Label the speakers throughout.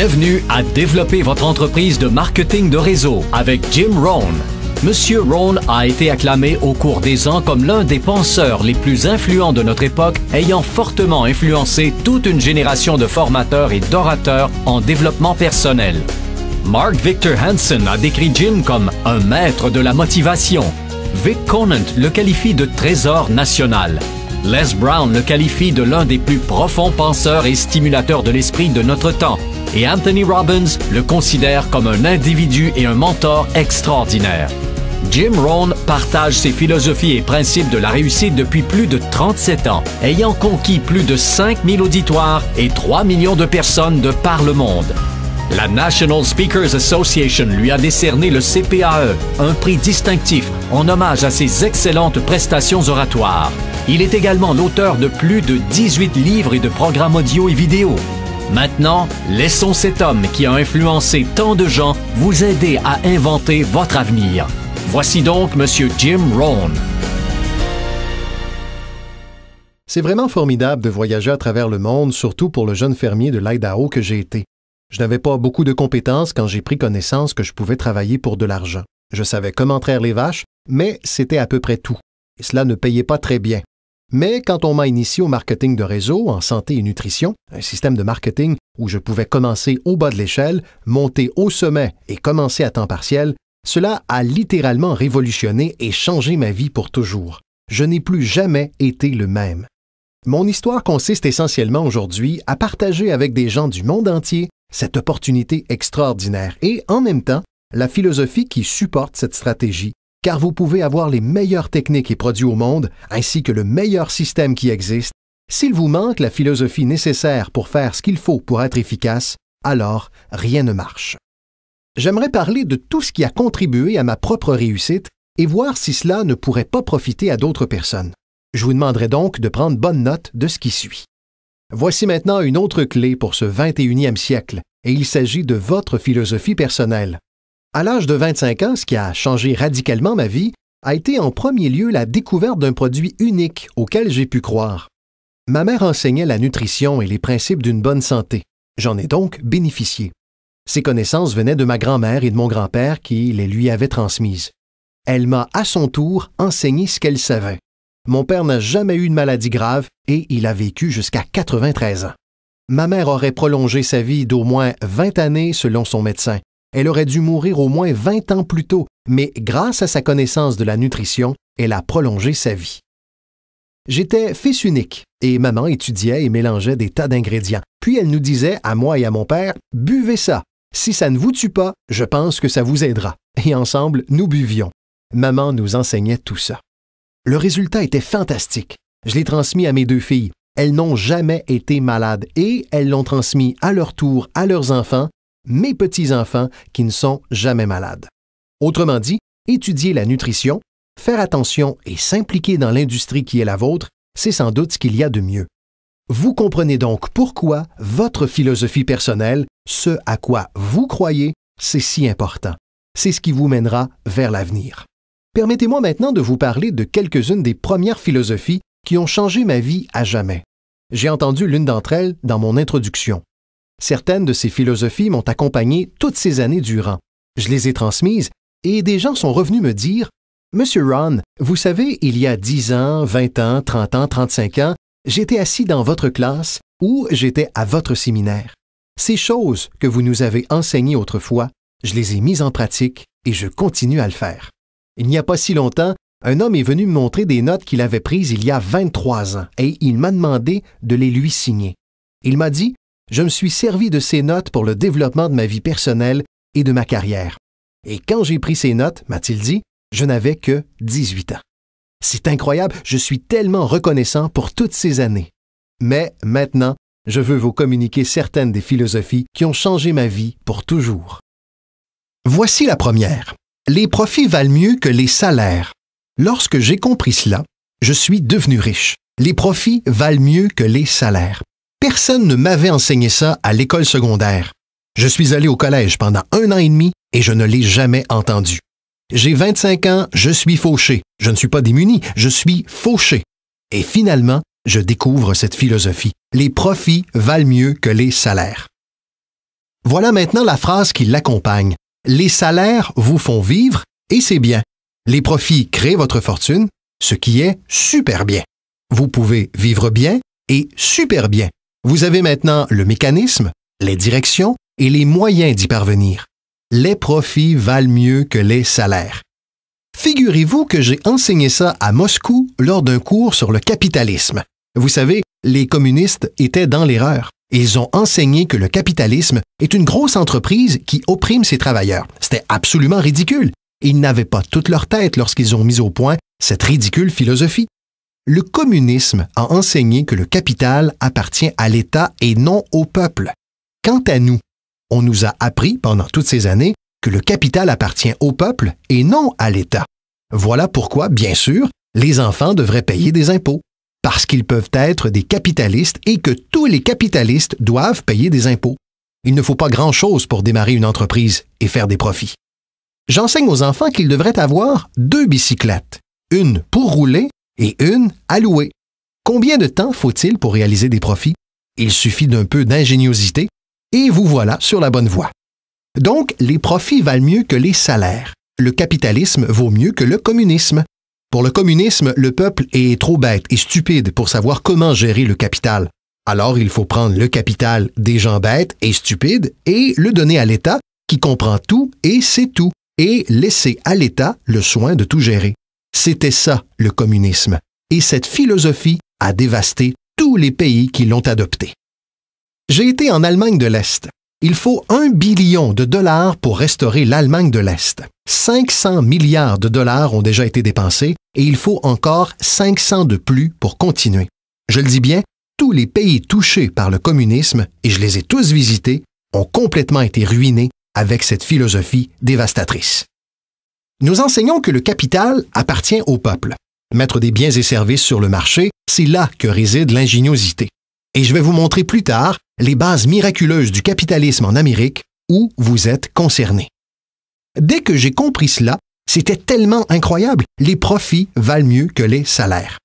Speaker 1: Bienvenue à Développer votre entreprise de marketing de réseau avec Jim Rohn. Monsieur Rohn a été acclamé au cours des ans comme l'un des penseurs les plus influents de notre époque, ayant fortement influencé toute une génération de formateurs et d'orateurs en développement personnel. Mark Victor Hansen a décrit Jim comme un maître de la motivation. Vic Conant le qualifie de trésor national. Les Brown le qualifie de l'un des plus profonds penseurs et stimulateurs de l'esprit de notre temps et Anthony Robbins le considère comme un individu et un mentor extraordinaire. Jim Rohn partage ses philosophies et principes de la réussite depuis plus de 37 ans, ayant conquis plus de 5000 auditoires et 3 millions de personnes de par le monde. La National Speakers Association lui a décerné le CPAE, un prix distinctif en hommage à ses excellentes prestations oratoires. Il est également l'auteur de plus de 18 livres et de programmes audio et vidéo, Maintenant, laissons cet homme qui a influencé tant de gens vous aider à inventer votre avenir. Voici donc M. Jim Rohn. C'est vraiment
Speaker 2: formidable de voyager à travers le monde, surtout pour le jeune fermier de l'Idaho que j'ai été. Je n'avais pas beaucoup de compétences quand j'ai pris connaissance que je pouvais travailler pour de l'argent. Je savais comment traire les vaches, mais c'était à peu près tout. Et cela ne payait pas très bien. Mais quand on m'a initié au marketing de réseau en santé et nutrition, un système de marketing où je pouvais commencer au bas de l'échelle, monter au sommet et commencer à temps partiel, cela a littéralement révolutionné et changé ma vie pour toujours. Je n'ai plus jamais été le même. Mon histoire consiste essentiellement aujourd'hui à partager avec des gens du monde entier cette opportunité extraordinaire et, en même temps, la philosophie qui supporte cette stratégie car vous pouvez avoir les meilleures techniques et produits au monde, ainsi que le meilleur système qui existe. S'il vous manque la philosophie nécessaire pour faire ce qu'il faut pour être efficace, alors rien ne marche. J'aimerais parler de tout ce qui a contribué à ma propre réussite et voir si cela ne pourrait pas profiter à d'autres personnes. Je vous demanderai donc de prendre bonne note de ce qui suit. Voici maintenant une autre clé pour ce 21e siècle, et il s'agit de votre philosophie personnelle. À l'âge de 25 ans, ce qui a changé radicalement ma vie a été en premier lieu la découverte d'un produit unique auquel j'ai pu croire. Ma mère enseignait la nutrition et les principes d'une bonne santé. J'en ai donc bénéficié. Ces connaissances venaient de ma grand-mère et de mon grand-père qui les lui avaient transmises. Elle m'a à son tour enseigné ce qu'elle savait. Mon père n'a jamais eu de maladie grave et il a vécu jusqu'à 93 ans. Ma mère aurait prolongé sa vie d'au moins 20 années selon son médecin, elle aurait dû mourir au moins 20 ans plus tôt, mais grâce à sa connaissance de la nutrition, elle a prolongé sa vie. J'étais fils unique et maman étudiait et mélangeait des tas d'ingrédients. Puis elle nous disait, à moi et à mon père, buvez ça. Si ça ne vous tue pas, je pense que ça vous aidera. Et ensemble, nous buvions. Maman nous enseignait tout ça. Le résultat était fantastique. Je l'ai transmis à mes deux filles. Elles n'ont jamais été malades et elles l'ont transmis à leur tour à leurs enfants mes petits-enfants qui ne sont jamais malades. Autrement dit, étudier la nutrition, faire attention et s'impliquer dans l'industrie qui est la vôtre, c'est sans doute ce qu'il y a de mieux. Vous comprenez donc pourquoi votre philosophie personnelle, ce à quoi vous croyez, c'est si important. C'est ce qui vous mènera vers l'avenir. Permettez-moi maintenant de vous parler de quelques-unes des premières philosophies qui ont changé ma vie à jamais. J'ai entendu l'une d'entre elles dans mon introduction. Certaines de ces philosophies m'ont accompagné toutes ces années durant. Je les ai transmises et des gens sont revenus me dire Monsieur Ron, vous savez, il y a 10 ans, 20 ans, 30 ans, 35 ans, j'étais assis dans votre classe ou j'étais à votre séminaire. Ces choses que vous nous avez enseignées autrefois, je les ai mises en pratique et je continue à le faire. Il n'y a pas si longtemps, un homme est venu me montrer des notes qu'il avait prises il y a 23 ans et il m'a demandé de les lui signer. Il m'a dit je me suis servi de ces notes pour le développement de ma vie personnelle et de ma carrière. Et quand j'ai pris ces notes, m'a-t-il dit, je n'avais que 18 ans. C'est incroyable, je suis tellement reconnaissant pour toutes ces années. Mais maintenant, je veux vous communiquer certaines des philosophies qui ont changé ma vie pour toujours. Voici la première. Les profits valent mieux que les salaires. Lorsque j'ai compris cela, je suis devenu riche. Les profits valent mieux que les salaires. Personne ne m'avait enseigné ça à l'école secondaire. Je suis allé au collège pendant un an et demi et je ne l'ai jamais entendu. J'ai 25 ans, je suis fauché. Je ne suis pas démuni, je suis fauché. Et finalement, je découvre cette philosophie. Les profits valent mieux que les salaires. Voilà maintenant la phrase qui l'accompagne. Les salaires vous font vivre et c'est bien. Les profits créent votre fortune, ce qui est super bien. Vous pouvez vivre bien et super bien. Vous avez maintenant le mécanisme, les directions et les moyens d'y parvenir. Les profits valent mieux que les salaires. Figurez-vous que j'ai enseigné ça à Moscou lors d'un cours sur le capitalisme. Vous savez, les communistes étaient dans l'erreur. Ils ont enseigné que le capitalisme est une grosse entreprise qui opprime ses travailleurs. C'était absolument ridicule. Ils n'avaient pas toute leur tête lorsqu'ils ont mis au point cette ridicule philosophie. Le communisme a enseigné que le capital appartient à l'État et non au peuple. Quant à nous, on nous a appris pendant toutes ces années que le capital appartient au peuple et non à l'État. Voilà pourquoi, bien sûr, les enfants devraient payer des impôts, parce qu'ils peuvent être des capitalistes et que tous les capitalistes doivent payer des impôts. Il ne faut pas grand-chose pour démarrer une entreprise et faire des profits. J'enseigne aux enfants qu'ils devraient avoir deux bicyclettes, une pour rouler et une à louer. Combien de temps faut-il pour réaliser des profits? Il suffit d'un peu d'ingéniosité et vous voilà sur la bonne voie. Donc, les profits valent mieux que les salaires. Le capitalisme vaut mieux que le communisme. Pour le communisme, le peuple est trop bête et stupide pour savoir comment gérer le capital. Alors il faut prendre le capital des gens bêtes et stupides et le donner à l'État qui comprend tout et sait tout, et laisser à l'État le soin de tout gérer. C'était ça, le communisme. Et cette philosophie a dévasté tous les pays qui l'ont adopté. J'ai été en Allemagne de l'Est. Il faut un billion de dollars pour restaurer l'Allemagne de l'Est. 500 milliards de dollars ont déjà été dépensés et il faut encore 500 de plus pour continuer. Je le dis bien, tous les pays touchés par le communisme, et je les ai tous visités, ont complètement été ruinés avec cette philosophie dévastatrice. Nous enseignons que le capital appartient au peuple. Mettre des biens et services sur le marché, c'est là que réside l'ingéniosité. Et je vais vous montrer plus tard les bases miraculeuses du capitalisme en Amérique où vous êtes concerné. Dès que j'ai compris cela, c'était tellement incroyable, les profits valent mieux que les salaires.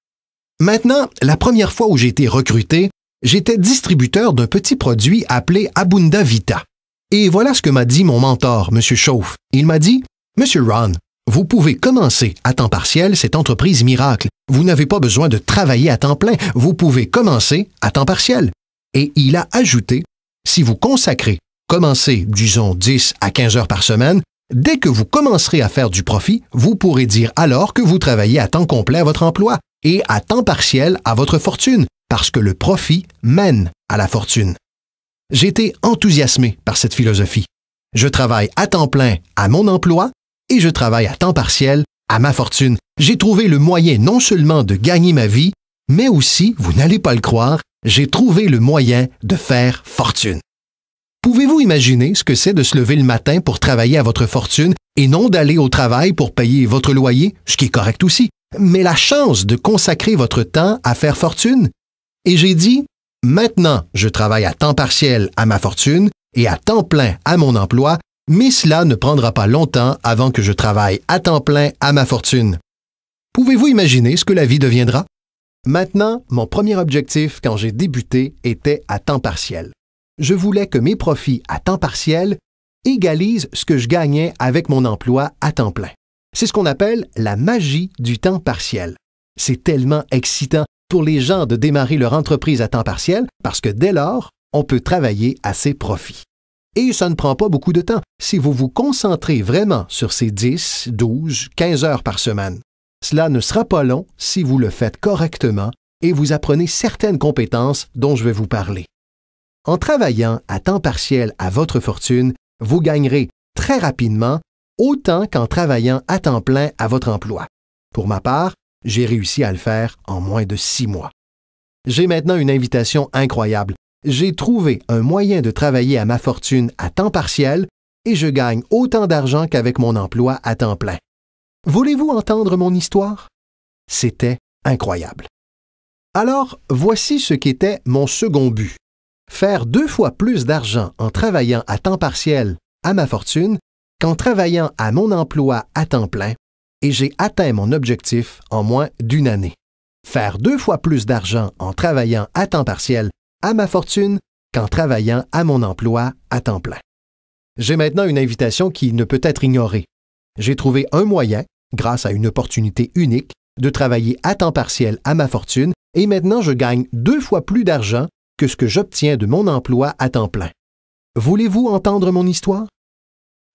Speaker 2: Maintenant, la première fois où j'ai été recruté, j'étais distributeur d'un petit produit appelé Abunda Vita. Et voilà ce que m'a dit mon mentor, M. Chauffe. Il m'a dit Monsieur Ron, vous pouvez commencer à temps partiel cette entreprise miracle. Vous n'avez pas besoin de travailler à temps plein. Vous pouvez commencer à temps partiel. Et il a ajouté, si vous consacrez, commencez, disons, 10 à 15 heures par semaine, dès que vous commencerez à faire du profit, vous pourrez dire alors que vous travaillez à temps complet à votre emploi et à temps partiel à votre fortune, parce que le profit mène à la fortune. J'étais enthousiasmé par cette philosophie. Je travaille à temps plein à mon emploi et je travaille à temps partiel à ma fortune. J'ai trouvé le moyen non seulement de gagner ma vie, mais aussi, vous n'allez pas le croire, j'ai trouvé le moyen de faire fortune. Pouvez-vous imaginer ce que c'est de se lever le matin pour travailler à votre fortune et non d'aller au travail pour payer votre loyer, ce qui est correct aussi, mais la chance de consacrer votre temps à faire fortune? Et j'ai dit, maintenant, je travaille à temps partiel à ma fortune et à temps plein à mon emploi mais cela ne prendra pas longtemps avant que je travaille à temps plein à ma fortune. Pouvez-vous imaginer ce que la vie deviendra? Maintenant, mon premier objectif quand j'ai débuté était à temps partiel. Je voulais que mes profits à temps partiel égalisent ce que je gagnais avec mon emploi à temps plein. C'est ce qu'on appelle la magie du temps partiel. C'est tellement excitant pour les gens de démarrer leur entreprise à temps partiel parce que dès lors, on peut travailler à ses profits. Et ça ne prend pas beaucoup de temps si vous vous concentrez vraiment sur ces 10, 12, 15 heures par semaine. Cela ne sera pas long si vous le faites correctement et vous apprenez certaines compétences dont je vais vous parler. En travaillant à temps partiel à votre fortune, vous gagnerez très rapidement autant qu'en travaillant à temps plein à votre emploi. Pour ma part, j'ai réussi à le faire en moins de six mois. J'ai maintenant une invitation incroyable j'ai trouvé un moyen de travailler à ma fortune à temps partiel et je gagne autant d'argent qu'avec mon emploi à temps plein. Voulez-vous entendre mon histoire? C'était incroyable. Alors, voici ce qu'était mon second but. Faire deux fois plus d'argent en travaillant à temps partiel à ma fortune qu'en travaillant à mon emploi à temps plein, et j'ai atteint mon objectif en moins d'une année. Faire deux fois plus d'argent en travaillant à temps partiel à ma fortune qu'en travaillant à mon emploi à temps plein. J'ai maintenant une invitation qui ne peut être ignorée. J'ai trouvé un moyen, grâce à une opportunité unique, de travailler à temps partiel à ma fortune et maintenant je gagne deux fois plus d'argent que ce que j'obtiens de mon emploi à temps plein. Voulez-vous entendre mon histoire?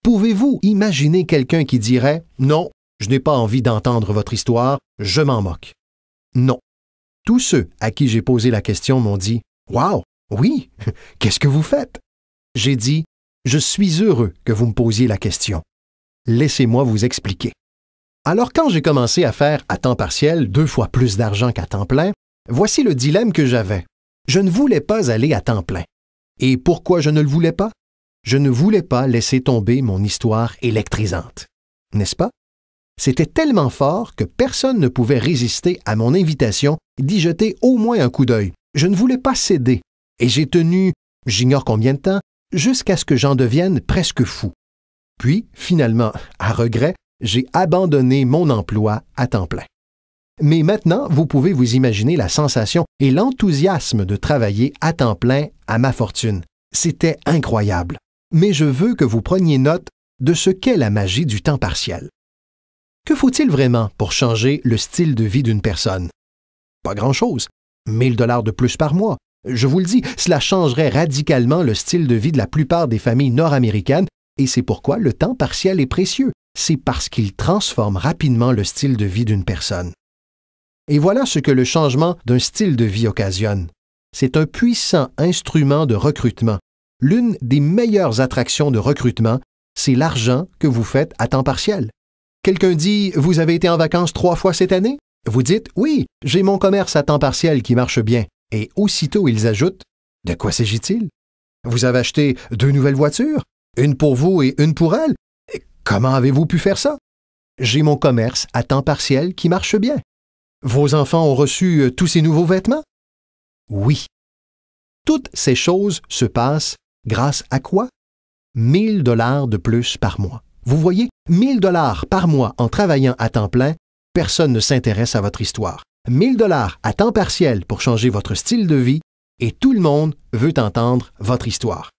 Speaker 2: Pouvez-vous imaginer quelqu'un qui dirait Non, je n'ai pas envie d'entendre votre histoire, je m'en moque? Non. Tous ceux à qui j'ai posé la question m'ont dit Wow! Oui! Qu'est-ce que vous faites? J'ai dit Je suis heureux que vous me posiez la question. Laissez-moi vous expliquer. Alors quand j'ai commencé à faire à temps partiel deux fois plus d'argent qu'à temps plein, voici le dilemme que j'avais. Je ne voulais pas aller à temps plein. Et pourquoi je ne le voulais pas? Je ne voulais pas laisser tomber mon histoire électrisante. N'est-ce pas? C'était tellement fort que personne ne pouvait résister à mon invitation d'y jeter au moins un coup d'œil, je ne voulais pas céder, et j'ai tenu, j'ignore combien de temps, jusqu'à ce que j'en devienne presque fou. Puis, finalement, à regret, j'ai abandonné mon emploi à temps plein. Mais maintenant, vous pouvez vous imaginer la sensation et l'enthousiasme de travailler à temps plein à ma fortune. C'était incroyable. Mais je veux que vous preniez note de ce qu'est la magie du temps partiel. Que faut-il vraiment pour changer le style de vie d'une personne? Pas grand-chose. 1000 dollars de plus par mois. Je vous le dis, cela changerait radicalement le style de vie de la plupart des familles nord-américaines et c'est pourquoi le temps partiel est précieux. C'est parce qu'il transforme rapidement le style de vie d'une personne. Et voilà ce que le changement d'un style de vie occasionne. C'est un puissant instrument de recrutement. L'une des meilleures attractions de recrutement, c'est l'argent que vous faites à temps partiel. Quelqu'un dit Vous avez été en vacances trois fois cette année vous dites Oui, j'ai mon commerce à temps partiel qui marche bien. Et aussitôt ils ajoutent De quoi s'agit-il Vous avez acheté deux nouvelles voitures, une pour vous et une pour elle. Comment avez-vous pu faire ça J'ai mon commerce à temps partiel qui marche bien. Vos enfants ont reçu euh, tous ces nouveaux vêtements Oui. Toutes ces choses se passent grâce à quoi 1000 dollars de plus par mois. Vous voyez, 1000 dollars par mois en travaillant à temps plein personne ne s'intéresse à votre histoire. 1000 dollars à temps partiel pour changer votre style de vie et tout le monde veut entendre votre histoire.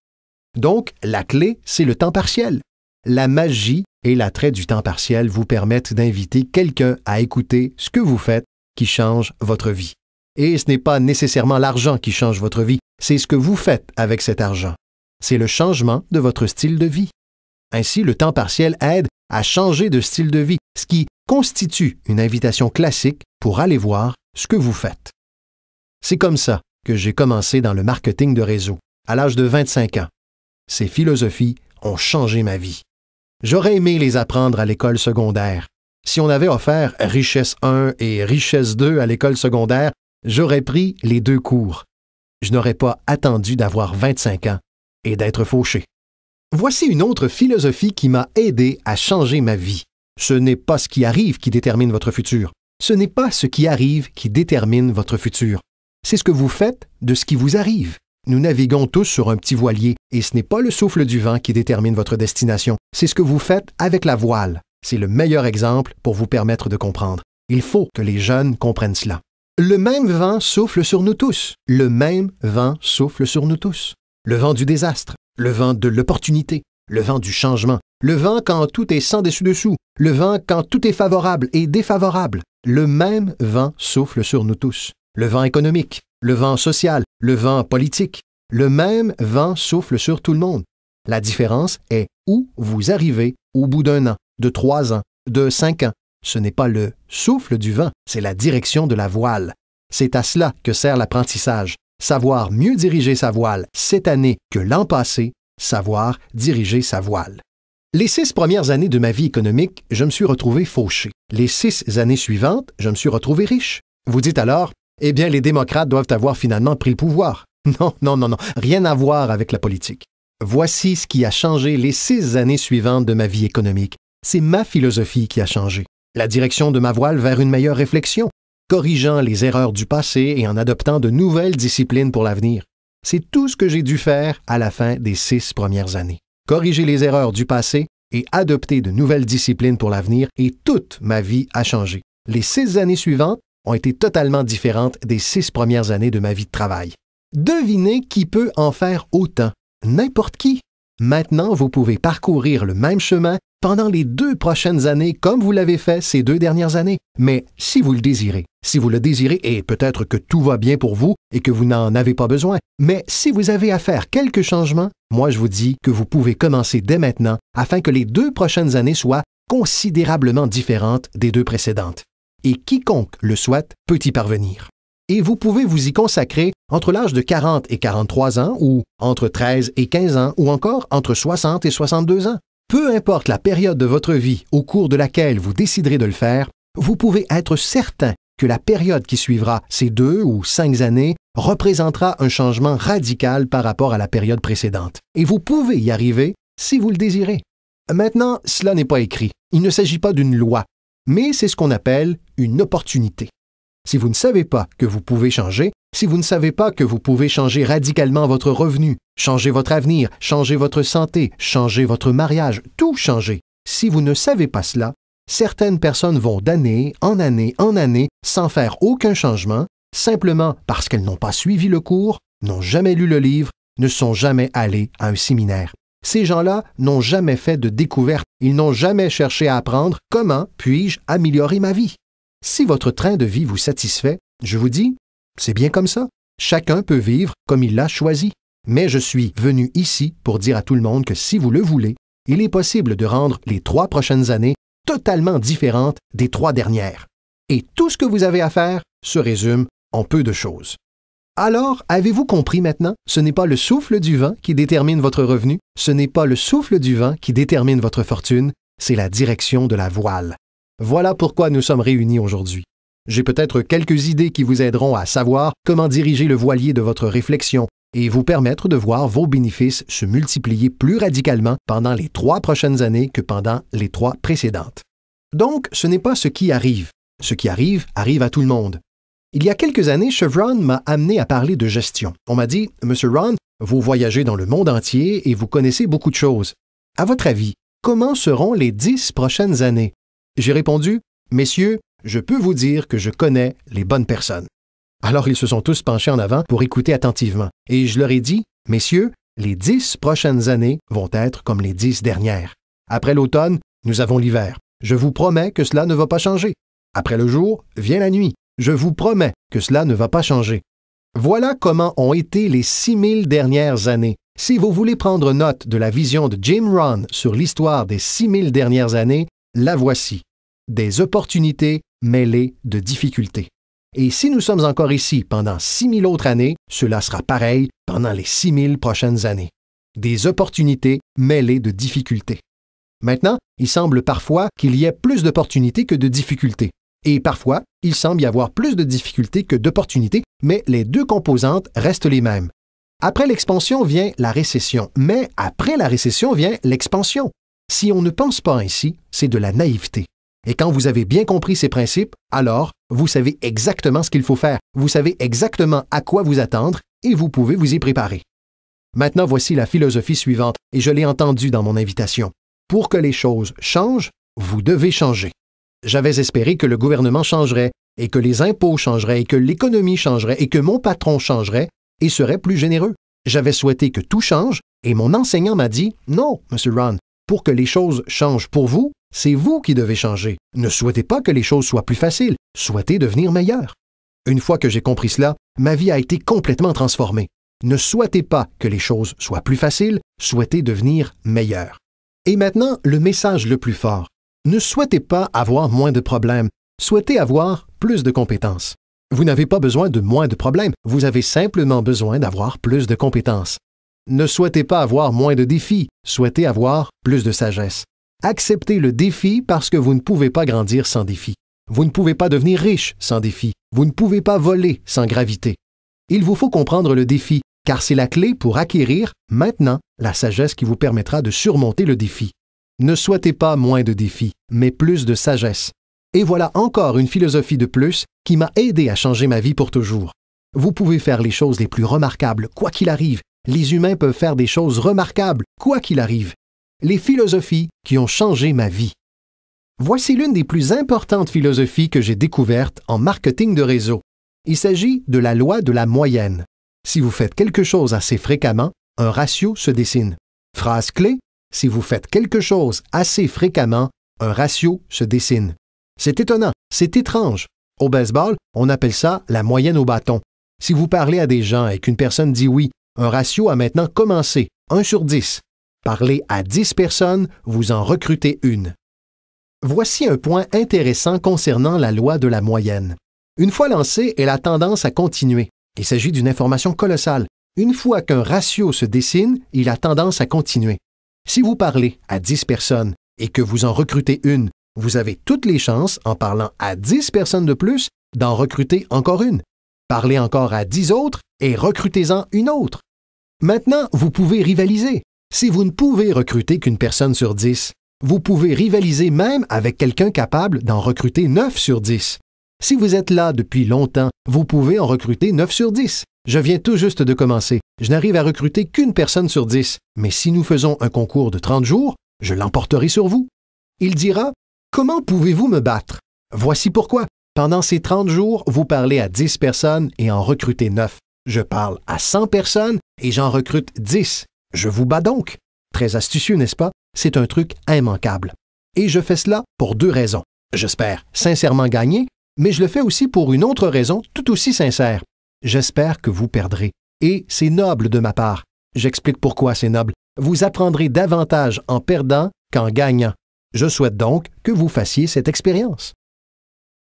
Speaker 2: Donc, la clé, c'est le temps partiel. La magie et l'attrait du temps partiel vous permettent d'inviter quelqu'un à écouter ce que vous faites qui change votre vie. Et ce n'est pas nécessairement l'argent qui change votre vie, c'est ce que vous faites avec cet argent. C'est le changement de votre style de vie. Ainsi, le temps partiel aide à changer de style de vie, ce qui constitue une invitation classique pour aller voir ce que vous faites. C'est comme ça que j'ai commencé dans le marketing de réseau, à l'âge de 25 ans. Ces philosophies ont changé ma vie. J'aurais aimé les apprendre à l'école secondaire. Si on avait offert Richesse 1 et Richesse 2 à l'école secondaire, j'aurais pris les deux cours. Je n'aurais pas attendu d'avoir 25 ans et d'être fauché. Voici une autre philosophie qui m'a aidé à changer ma vie. Ce n'est pas ce qui arrive qui détermine votre futur. Ce n'est pas ce qui arrive qui détermine votre futur. C'est ce que vous faites de ce qui vous arrive. Nous naviguons tous sur un petit voilier et ce n'est pas le souffle du vent qui détermine votre destination. C'est ce que vous faites avec la voile. C'est le meilleur exemple pour vous permettre de comprendre. Il faut que les jeunes comprennent cela. Le même vent souffle sur nous tous. Le même vent souffle sur nous tous. Le vent du désastre, le vent de l'opportunité, le vent du changement, le vent quand tout est sans dessus-dessous, le vent, quand tout est favorable et défavorable, le même vent souffle sur nous tous. Le vent économique, le vent social, le vent politique, le même vent souffle sur tout le monde. La différence est où vous arrivez au bout d'un an, de trois ans, de cinq ans. Ce n'est pas le souffle du vent, c'est la direction de la voile. C'est à cela que sert l'apprentissage, savoir mieux diriger sa voile cette année que l'an passé, savoir diriger sa voile. Les six premières années de ma vie économique, je me suis retrouvé fauché. Les six années suivantes, je me suis retrouvé riche. Vous dites alors, eh bien, les démocrates doivent avoir finalement pris le pouvoir. Non, non, non, non, rien à voir avec la politique. Voici ce qui a changé les six années suivantes de ma vie économique. C'est ma philosophie qui a changé. La direction de ma voile vers une meilleure réflexion, corrigeant les erreurs du passé et en adoptant de nouvelles disciplines pour l'avenir. C'est tout ce que j'ai dû faire à la fin des six premières années corriger les erreurs du passé et adopter de nouvelles disciplines pour l'avenir et toute ma vie a changé. Les six années suivantes ont été totalement différentes des six premières années de ma vie de travail. Devinez qui peut en faire autant. N'importe qui. Maintenant, vous pouvez parcourir le même chemin pendant les deux prochaines années comme vous l'avez fait ces deux dernières années. Mais si vous le désirez, si vous le désirez, et peut-être que tout va bien pour vous et que vous n'en avez pas besoin, mais si vous avez à faire quelques changements, moi je vous dis que vous pouvez commencer dès maintenant afin que les deux prochaines années soient considérablement différentes des deux précédentes. Et quiconque le souhaite peut y parvenir et vous pouvez vous y consacrer entre l'âge de 40 et 43 ans ou entre 13 et 15 ans ou encore entre 60 et 62 ans. Peu importe la période de votre vie au cours de laquelle vous déciderez de le faire, vous pouvez être certain que la période qui suivra ces deux ou cinq années représentera un changement radical par rapport à la période précédente. Et vous pouvez y arriver si vous le désirez. Maintenant, cela n'est pas écrit. Il ne s'agit pas d'une loi, mais c'est ce qu'on appelle une opportunité. Si vous ne savez pas que vous pouvez changer, si vous ne savez pas que vous pouvez changer radicalement votre revenu, changer votre avenir, changer votre santé, changer votre mariage, tout changer, si vous ne savez pas cela, certaines personnes vont d'année en année en année sans faire aucun changement, simplement parce qu'elles n'ont pas suivi le cours, n'ont jamais lu le livre, ne sont jamais allées à un séminaire. Ces gens-là n'ont jamais fait de découverte, ils n'ont jamais cherché à apprendre comment puis-je améliorer ma vie. Si votre train de vie vous satisfait, je vous dis, c'est bien comme ça. Chacun peut vivre comme il l'a choisi. Mais je suis venu ici pour dire à tout le monde que si vous le voulez, il est possible de rendre les trois prochaines années totalement différentes des trois dernières. Et tout ce que vous avez à faire se résume en peu de choses. Alors, avez-vous compris maintenant Ce n'est pas le souffle du vent qui détermine votre revenu, ce n'est pas le souffle du vent qui détermine votre fortune, c'est la direction de la voile. Voilà pourquoi nous sommes réunis aujourd'hui. J'ai peut-être quelques idées qui vous aideront à savoir comment diriger le voilier de votre réflexion et vous permettre de voir vos bénéfices se multiplier plus radicalement pendant les trois prochaines années que pendant les trois précédentes. Donc, ce n'est pas ce qui arrive. Ce qui arrive arrive à tout le monde. Il y a quelques années, Chevron m'a amené à parler de gestion. On m'a dit, Monsieur Ron, vous voyagez dans le monde entier et vous connaissez beaucoup de choses. À votre avis, comment seront les dix prochaines années? J'ai répondu Messieurs, je peux vous dire que je connais les bonnes personnes. Alors ils se sont tous penchés en avant pour écouter attentivement, et je leur ai dit Messieurs, les dix prochaines années vont être comme les dix dernières. Après l'automne, nous avons l'hiver. Je vous promets que cela ne va pas changer. Après le jour, vient la nuit. Je vous promets que cela ne va pas changer. Voilà comment ont été les six mille dernières années. Si vous voulez prendre note de la vision de Jim Ron sur l'histoire des six mille dernières années, la voici. Des opportunités mêlées de difficultés. Et si nous sommes encore ici pendant 6000 autres années, cela sera pareil pendant les 6000 prochaines années. Des opportunités mêlées de difficultés. Maintenant, il semble parfois qu'il y ait plus d'opportunités que de difficultés. Et parfois, il semble y avoir plus de difficultés que d'opportunités, mais les deux composantes restent les mêmes. Après l'expansion vient la récession, mais après la récession vient l'expansion. Si on ne pense pas ainsi, c'est de la naïveté. Et quand vous avez bien compris ces principes, alors vous savez exactement ce qu'il faut faire, vous savez exactement à quoi vous attendre et vous pouvez vous y préparer. Maintenant, voici la philosophie suivante, et je l'ai entendue dans mon invitation. Pour que les choses changent, vous devez changer. J'avais espéré que le gouvernement changerait, et que les impôts changeraient, et que l'économie changerait, et que mon patron changerait, et serait plus généreux. J'avais souhaité que tout change, et mon enseignant m'a dit, Non, Monsieur Ron, pour que les choses changent pour vous, c'est vous qui devez changer. Ne souhaitez pas que les choses soient plus faciles, souhaitez devenir meilleur. Une fois que j'ai compris cela, ma vie a été complètement transformée. Ne souhaitez pas que les choses soient plus faciles, souhaitez devenir meilleur. Et maintenant, le message le plus fort. Ne souhaitez pas avoir moins de problèmes, souhaitez avoir plus de compétences. Vous n'avez pas besoin de moins de problèmes, vous avez simplement besoin d'avoir plus de compétences ne souhaitez pas avoir moins de défis, souhaitez avoir plus de sagesse. Acceptez le défi parce que vous ne pouvez pas grandir sans défi. Vous ne pouvez pas devenir riche sans défi. Vous ne pouvez pas voler sans gravité. Il vous faut comprendre le défi, car c'est la clé pour acquérir, maintenant, la sagesse qui vous permettra de surmonter le défi. Ne souhaitez pas moins de défis, mais plus de sagesse. Et voilà encore une philosophie de plus qui m'a aidé à changer ma vie pour toujours. Vous pouvez faire les choses les plus remarquables, quoi qu'il arrive, les humains peuvent faire des choses remarquables, quoi qu'il arrive. Les philosophies qui ont changé ma vie. Voici l'une des plus importantes philosophies que j'ai découvertes en marketing de réseau. Il s'agit de la loi de la moyenne. Si vous faites quelque chose assez fréquemment, un ratio se dessine. Phrase clé, si vous faites quelque chose assez fréquemment, un ratio se dessine. C'est étonnant, c'est étrange. Au baseball, on appelle ça la moyenne au bâton. Si vous parlez à des gens et qu'une personne dit oui, un ratio a maintenant commencé, 1 sur 10. Parlez à 10 personnes, vous en recrutez une. Voici un point intéressant concernant la loi de la moyenne. Une fois lancée, elle a tendance à continuer. Il s'agit d'une information colossale. Une fois qu'un ratio se dessine, il a tendance à continuer. Si vous parlez à 10 personnes et que vous en recrutez une, vous avez toutes les chances, en parlant à 10 personnes de plus, d'en recruter encore une. Parlez encore à 10 autres et recrutez-en une autre. Maintenant, vous pouvez rivaliser. Si vous ne pouvez recruter qu'une personne sur dix, vous pouvez rivaliser même avec quelqu'un capable d'en recruter neuf sur dix. Si vous êtes là depuis longtemps, vous pouvez en recruter neuf sur dix. Je viens tout juste de commencer. Je n'arrive à recruter qu'une personne sur dix. mais si nous faisons un concours de 30 jours, je l'emporterai sur vous. Il dira Comment pouvez-vous me battre Voici pourquoi. Pendant ces 30 jours, vous parlez à dix personnes et en recrutez neuf. Je parle à 100 personnes et j'en recrute 10. Je vous bats donc. Très astucieux, n'est-ce pas? C'est un truc immanquable. Et je fais cela pour deux raisons. J'espère sincèrement gagner, mais je le fais aussi pour une autre raison tout aussi sincère. J'espère que vous perdrez. Et c'est noble de ma part. J'explique pourquoi c'est noble. Vous apprendrez davantage en perdant qu'en gagnant. Je souhaite donc que vous fassiez cette expérience.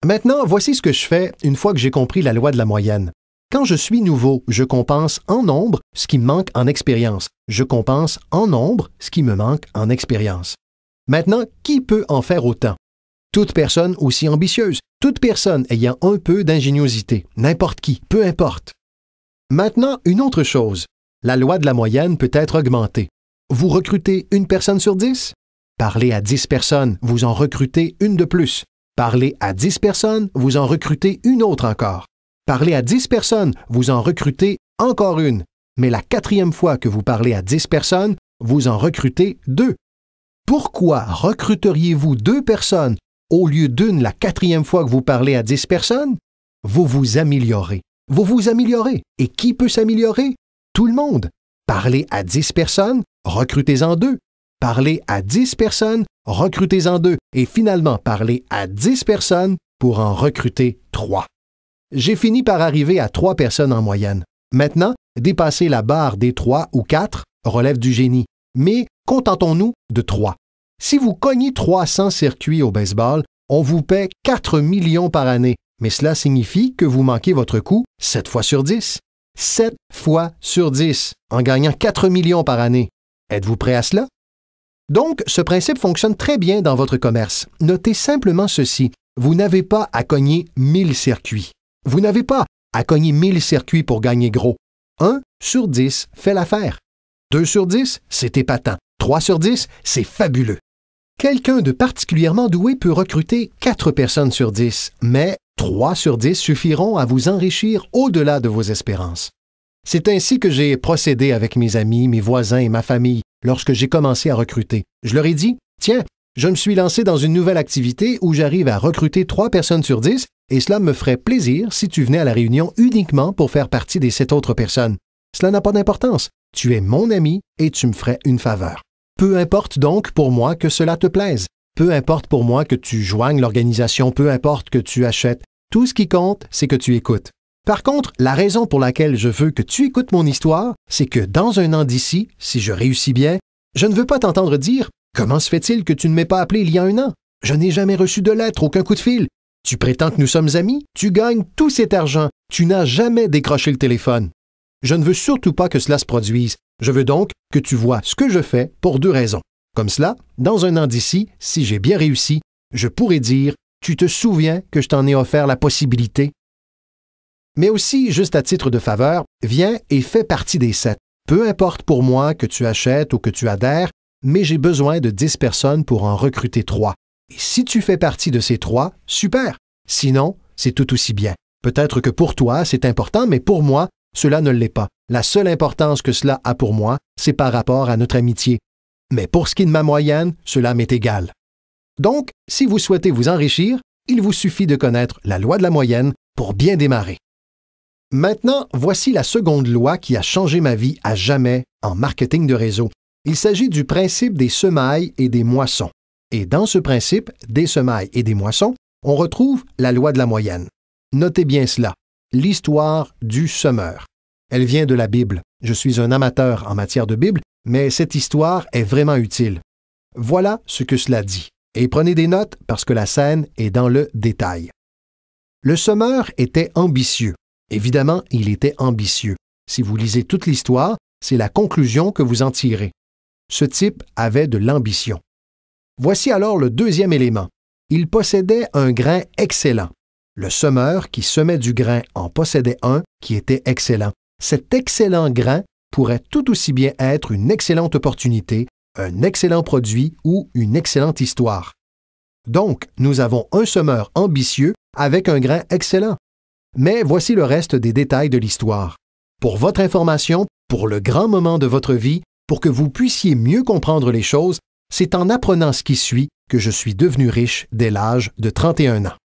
Speaker 2: Maintenant, voici ce que je fais une fois que j'ai compris la loi de la moyenne. Quand je suis nouveau, je compense en nombre ce qui me manque en expérience. Je compense en nombre ce qui me manque en expérience. Maintenant, qui peut en faire autant? Toute personne aussi ambitieuse, toute personne ayant un peu d'ingéniosité, n'importe qui, peu importe. Maintenant, une autre chose. La loi de la moyenne peut être augmentée. Vous recrutez une personne sur dix? Parlez à dix personnes, vous en recrutez une de plus. Parlez à dix personnes, vous en recrutez une autre encore. Parlez à 10 personnes, vous en recrutez encore une. Mais la quatrième fois que vous parlez à 10 personnes, vous en recrutez deux. Pourquoi recruteriez-vous deux personnes au lieu d'une la quatrième fois que vous parlez à 10 personnes? Vous vous améliorez. Vous vous améliorez. Et qui peut s'améliorer? Tout le monde. Parlez à 10 personnes, recrutez-en deux. Parlez à 10 personnes, recrutez-en deux. Et finalement, parlez à 10 personnes pour en recruter trois j'ai fini par arriver à trois personnes en moyenne. Maintenant, dépasser la barre des trois ou quatre relève du génie, mais contentons-nous de trois. Si vous cognez 300 circuits au baseball, on vous paie 4 millions par année, mais cela signifie que vous manquez votre coup 7 fois sur 10. 7 fois sur 10 en gagnant 4 millions par année. Êtes-vous prêt à cela? Donc, ce principe fonctionne très bien dans votre commerce. Notez simplement ceci, vous n'avez pas à cogner 1000 circuits. Vous n'avez pas à cogner 1000 circuits pour gagner gros. 1 sur 10 fait l'affaire. 2 sur 10, c'est épatant. 3 sur 10, c'est fabuleux. Quelqu'un de particulièrement doué peut recruter 4 personnes sur 10, mais 3 sur 10 suffiront à vous enrichir au-delà de vos espérances. C'est ainsi que j'ai procédé avec mes amis, mes voisins et ma famille lorsque j'ai commencé à recruter. Je leur ai dit, tiens, je me suis lancé dans une nouvelle activité où j'arrive à recruter 3 personnes sur 10 et cela me ferait plaisir si tu venais à la réunion uniquement pour faire partie des sept autres personnes. Cela n'a pas d'importance. Tu es mon ami et tu me ferais une faveur. Peu importe donc pour moi que cela te plaise. Peu importe pour moi que tu joignes l'organisation, peu importe que tu achètes. Tout ce qui compte, c'est que tu écoutes. Par contre, la raison pour laquelle je veux que tu écoutes mon histoire, c'est que dans un an d'ici, si je réussis bien, je ne veux pas t'entendre dire Comment se fait-il que tu ne m'aies pas appelé il y a un an Je n'ai jamais reçu de lettre, aucun coup de fil. Tu prétends que nous sommes amis? Tu gagnes tout cet argent. Tu n'as jamais décroché le téléphone. Je ne veux surtout pas que cela se produise. Je veux donc que tu vois ce que je fais pour deux raisons. Comme cela, dans un an d'ici, si j'ai bien réussi, je pourrais dire Tu te souviens que je t'en ai offert la possibilité? Mais aussi, juste à titre de faveur, viens et fais partie des sept. Peu importe pour moi que tu achètes ou que tu adhères, mais j'ai besoin de dix personnes pour en recruter trois. Et si tu fais partie de ces trois, super. Sinon, c'est tout aussi bien. Peut-être que pour toi, c'est important, mais pour moi, cela ne l'est pas. La seule importance que cela a pour moi, c'est par rapport à notre amitié. Mais pour ce qui est de ma moyenne, cela m'est égal. Donc, si vous souhaitez vous enrichir, il vous suffit de connaître la loi de la moyenne pour bien démarrer. Maintenant, voici la seconde loi qui a changé ma vie à jamais en marketing de réseau. Il s'agit du principe des semailles et des moissons. Et dans ce principe des semailles et des moissons, on retrouve la loi de la moyenne. Notez bien cela, l'histoire du semeur. Elle vient de la Bible. Je suis un amateur en matière de Bible, mais cette histoire est vraiment utile. Voilà ce que cela dit. Et prenez des notes parce que la scène est dans le détail. Le semeur était ambitieux. Évidemment, il était ambitieux. Si vous lisez toute l'histoire, c'est la conclusion que vous en tirez. Ce type avait de l'ambition. Voici alors le deuxième élément. Il possédait un grain excellent. Le semeur qui semait du grain en possédait un qui était excellent. Cet excellent grain pourrait tout aussi bien être une excellente opportunité, un excellent produit ou une excellente histoire. Donc, nous avons un semeur ambitieux avec un grain excellent. Mais voici le reste des détails de l'histoire. Pour votre information, pour le grand moment de votre vie, pour que vous puissiez mieux comprendre les choses, c'est en apprenant ce qui suit que je suis devenu riche dès l'âge de 31 ans.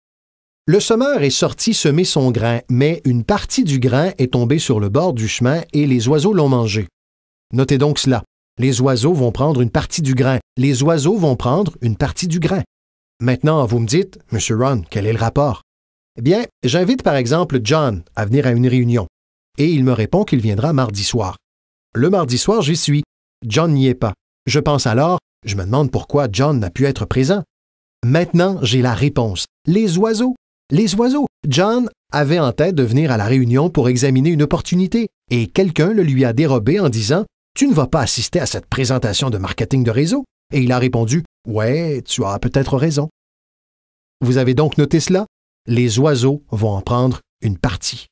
Speaker 2: Le semeur est sorti semer son grain, mais une partie du grain est tombée sur le bord du chemin et les oiseaux l'ont mangé. Notez donc cela. Les oiseaux vont prendre une partie du grain. Les oiseaux vont prendre une partie du grain. Maintenant, vous me dites, Monsieur Ron, quel est le rapport? Eh bien, j'invite par exemple John à venir à une réunion. Et il me répond qu'il viendra mardi soir. Le mardi soir, j'y suis. John n'y est pas. Je pense alors, je me demande pourquoi John n'a pu être présent. Maintenant, j'ai la réponse. Les oiseaux. Les oiseaux. John avait en tête de venir à la réunion pour examiner une opportunité, et quelqu'un le lui a dérobé en disant Tu ne vas pas assister à cette présentation de marketing de réseau. Et il a répondu Ouais, tu as peut-être raison. Vous avez donc noté cela Les oiseaux vont en prendre une partie.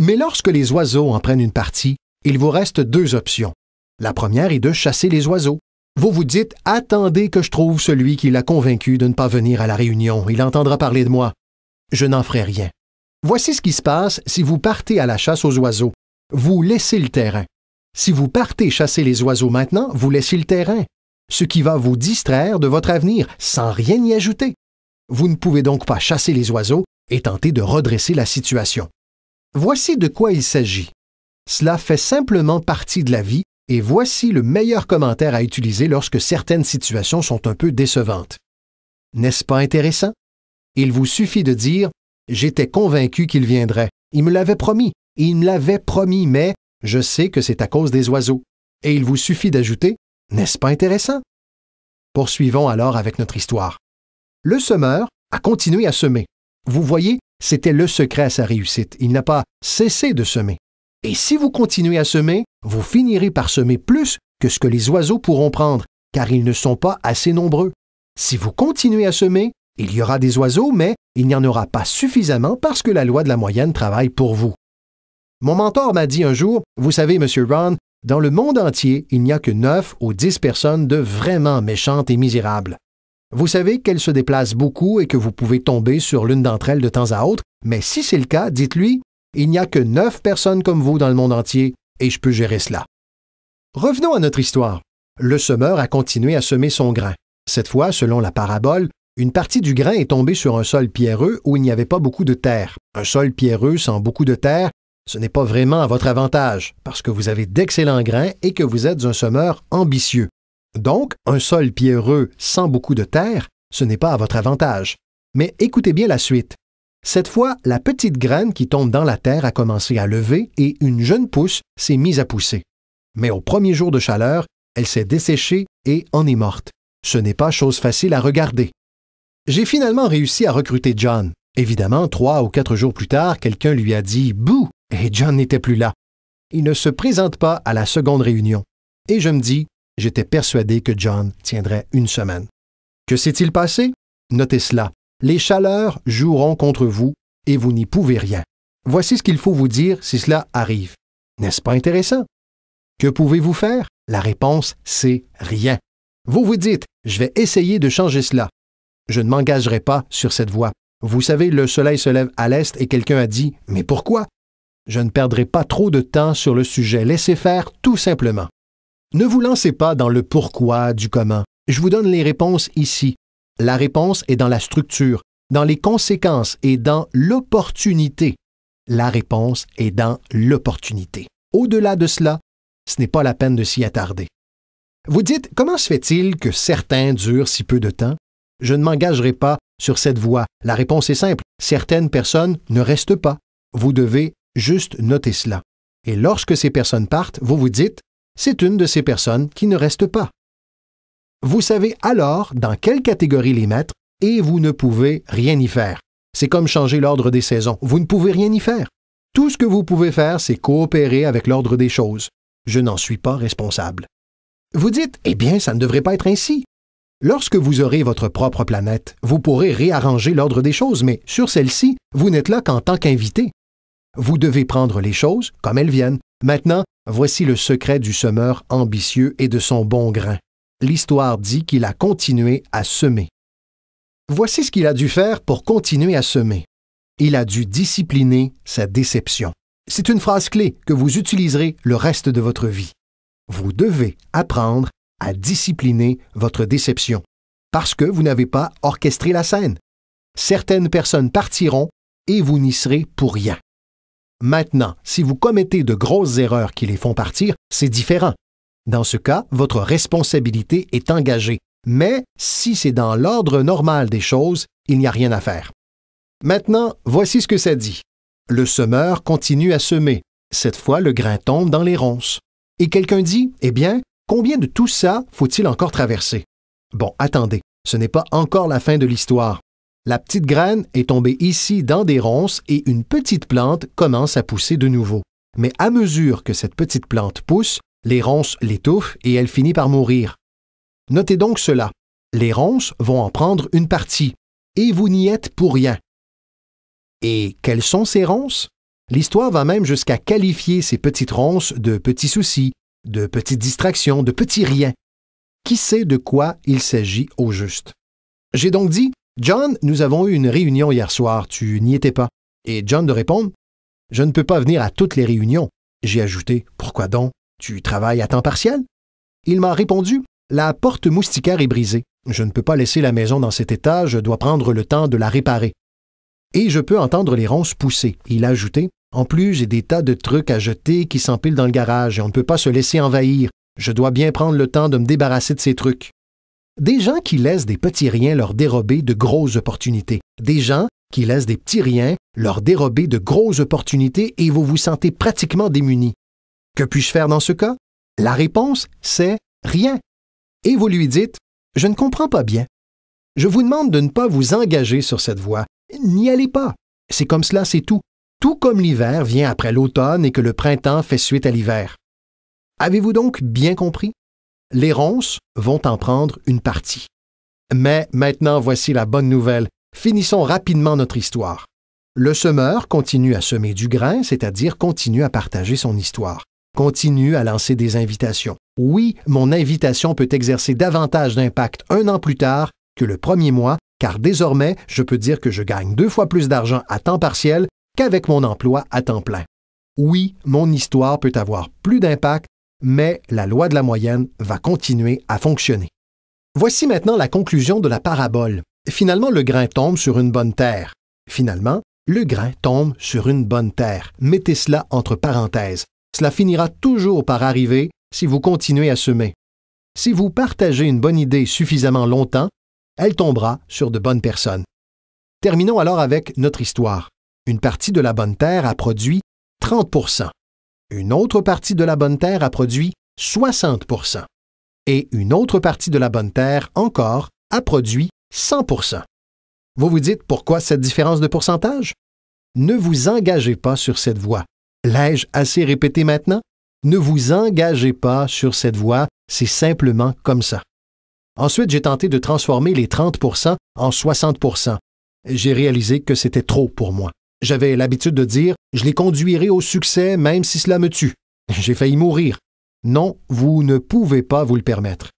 Speaker 2: Mais lorsque les oiseaux en prennent une partie, il vous reste deux options. La première est de chasser les oiseaux. Vous vous dites, attendez que je trouve celui qui l'a convaincu de ne pas venir à la réunion. Il entendra parler de moi. Je n'en ferai rien. Voici ce qui se passe si vous partez à la chasse aux oiseaux. Vous laissez le terrain. Si vous partez chasser les oiseaux maintenant, vous laissez le terrain, ce qui va vous distraire de votre avenir sans rien y ajouter. Vous ne pouvez donc pas chasser les oiseaux et tenter de redresser la situation. Voici de quoi il s'agit. Cela fait simplement partie de la vie et voici le meilleur commentaire à utiliser lorsque certaines situations sont un peu décevantes. N'est-ce pas intéressant? Il vous suffit de dire J'étais convaincu qu'il viendrait. Il me l'avait promis. Il me l'avait promis, mais je sais que c'est à cause des oiseaux. Et il vous suffit d'ajouter N'est-ce pas intéressant? Poursuivons alors avec notre histoire. Le semeur a continué à semer. Vous voyez, c'était le secret à sa réussite. Il n'a pas cessé de semer. Et si vous continuez à semer, vous finirez par semer plus que ce que les oiseaux pourront prendre, car ils ne sont pas assez nombreux. Si vous continuez à semer, il y aura des oiseaux, mais il n'y en aura pas suffisamment parce que la loi de la moyenne travaille pour vous. Mon mentor m'a dit un jour, vous savez, Monsieur Ron, dans le monde entier, il n'y a que 9 ou 10 personnes de vraiment méchantes et misérables. Vous savez qu'elles se déplacent beaucoup et que vous pouvez tomber sur l'une d'entre elles de temps à autre, mais si c'est le cas, dites-lui, il n'y a que neuf personnes comme vous dans le monde entier et je peux gérer cela. Revenons à notre histoire. Le semeur a continué à semer son grain. Cette fois, selon la parabole, une partie du grain est tombée sur un sol pierreux où il n'y avait pas beaucoup de terre. Un sol pierreux sans beaucoup de terre, ce n'est pas vraiment à votre avantage, parce que vous avez d'excellents grains et que vous êtes un semeur ambitieux. Donc, un sol pierreux sans beaucoup de terre, ce n'est pas à votre avantage. Mais écoutez bien la suite. Cette fois, la petite graine qui tombe dans la terre a commencé à lever et une jeune pousse s'est mise à pousser. Mais au premier jour de chaleur, elle s'est desséchée et en est morte. Ce n'est pas chose facile à regarder. J'ai finalement réussi à recruter John. Évidemment, trois ou quatre jours plus tard, quelqu'un lui a dit Bouh et John n'était plus là. Il ne se présente pas à la seconde réunion. Et je me dis, j'étais persuadé que John tiendrait une semaine. Que s'est-il passé? Notez cela. Les chaleurs joueront contre vous et vous n'y pouvez rien. Voici ce qu'il faut vous dire si cela arrive. N'est-ce pas intéressant? Que pouvez-vous faire? La réponse, c'est rien. Vous vous dites, je vais essayer de changer cela. Je ne m'engagerai pas sur cette voie. Vous savez, le soleil se lève à l'est et quelqu'un a dit, mais pourquoi? Je ne perdrai pas trop de temps sur le sujet. Laissez faire tout simplement. Ne vous lancez pas dans le pourquoi du comment. Je vous donne les réponses ici. La réponse est dans la structure, dans les conséquences et dans l'opportunité. La réponse est dans l'opportunité. Au-delà de cela, ce n'est pas la peine de s'y attarder. Vous dites, comment se fait-il que certains durent si peu de temps? Je ne m'engagerai pas sur cette voie. La réponse est simple. Certaines personnes ne restent pas. Vous devez juste noter cela. Et lorsque ces personnes partent, vous vous dites, c'est une de ces personnes qui ne reste pas. Vous savez alors dans quelle catégorie les mettre et vous ne pouvez rien y faire. C'est comme changer l'ordre des saisons. Vous ne pouvez rien y faire. Tout ce que vous pouvez faire, c'est coopérer avec l'ordre des choses. Je n'en suis pas responsable. Vous dites, eh bien, ça ne devrait pas être ainsi. Lorsque vous aurez votre propre planète, vous pourrez réarranger l'ordre des choses, mais sur celle-ci, vous n'êtes là qu'en tant qu'invité. Vous devez prendre les choses comme elles viennent. Maintenant, voici le secret du semeur ambitieux et de son bon grain l'histoire dit qu'il a continué à semer. Voici ce qu'il a dû faire pour continuer à semer. Il a dû discipliner sa déception. C'est une phrase clé que vous utiliserez le reste de votre vie. Vous devez apprendre à discipliner votre déception parce que vous n'avez pas orchestré la scène. Certaines personnes partiront et vous n'y serez pour rien. Maintenant, si vous commettez de grosses erreurs qui les font partir, c'est différent. Dans ce cas, votre responsabilité est engagée, mais si c'est dans l'ordre normal des choses, il n'y a rien à faire. Maintenant, voici ce que ça dit. Le semeur continue à semer. Cette fois, le grain tombe dans les ronces. Et quelqu'un dit, Eh bien, combien de tout ça faut-il encore traverser? Bon, attendez, ce n'est pas encore la fin de l'histoire. La petite graine est tombée ici dans des ronces et une petite plante commence à pousser de nouveau. Mais à mesure que cette petite plante pousse, les ronces l'étouffent et elle finit par mourir. Notez donc cela. Les ronces vont en prendre une partie, et vous n'y êtes pour rien. Et quelles sont ces ronces? L'histoire va même jusqu'à qualifier ces petites ronces de petits soucis, de petites distractions, de petits riens. Qui sait de quoi il s'agit au juste? J'ai donc dit, John, nous avons eu une réunion hier soir, tu n'y étais pas. Et John de répondre, Je ne peux pas venir à toutes les réunions. J'ai ajouté, Pourquoi donc? Tu travailles à temps partiel? Il m'a répondu La porte moustiquaire est brisée. Je ne peux pas laisser la maison dans cet état, je dois prendre le temps de la réparer. Et je peux entendre les ronces pousser. Il a ajouté En plus, j'ai des tas de trucs à jeter qui s'empilent dans le garage et on ne peut pas se laisser envahir. Je dois bien prendre le temps de me débarrasser de ces trucs. Des gens qui laissent des petits riens leur dérober de grosses opportunités. Des gens qui laissent des petits riens leur dérober de grosses opportunités et vous vous sentez pratiquement démunis. Que puis-je faire dans ce cas? La réponse, c'est rien. Et vous lui dites, je ne comprends pas bien. Je vous demande de ne pas vous engager sur cette voie. N'y allez pas. C'est comme cela, c'est tout. Tout comme l'hiver vient après l'automne et que le printemps fait suite à l'hiver. Avez-vous donc bien compris? Les ronces vont en prendre une partie. Mais maintenant, voici la bonne nouvelle. Finissons rapidement notre histoire. Le semeur continue à semer du grain, c'est-à-dire continue à partager son histoire continue à lancer des invitations. Oui, mon invitation peut exercer davantage d'impact un an plus tard que le premier mois, car désormais, je peux dire que je gagne deux fois plus d'argent à temps partiel qu'avec mon emploi à temps plein. Oui, mon histoire peut avoir plus d'impact, mais la loi de la moyenne va continuer à fonctionner. Voici maintenant la conclusion de la parabole. Finalement, le grain tombe sur une bonne terre. Finalement, le grain tombe sur une bonne terre. Mettez cela entre parenthèses. Cela finira toujours par arriver si vous continuez à semer. Si vous partagez une bonne idée suffisamment longtemps, elle tombera sur de bonnes personnes. Terminons alors avec notre histoire. Une partie de la bonne terre a produit 30 une autre partie de la bonne terre a produit 60 et une autre partie de la bonne terre encore a produit 100 Vous vous dites pourquoi cette différence de pourcentage? Ne vous engagez pas sur cette voie. L'ai-je assez répété maintenant? Ne vous engagez pas sur cette voie, c'est simplement comme ça. Ensuite, j'ai tenté de transformer les 30 en 60 J'ai réalisé que c'était trop pour moi. J'avais l'habitude de dire Je les conduirai au succès même si cela me tue. J'ai failli mourir. Non, vous ne pouvez pas vous le permettre.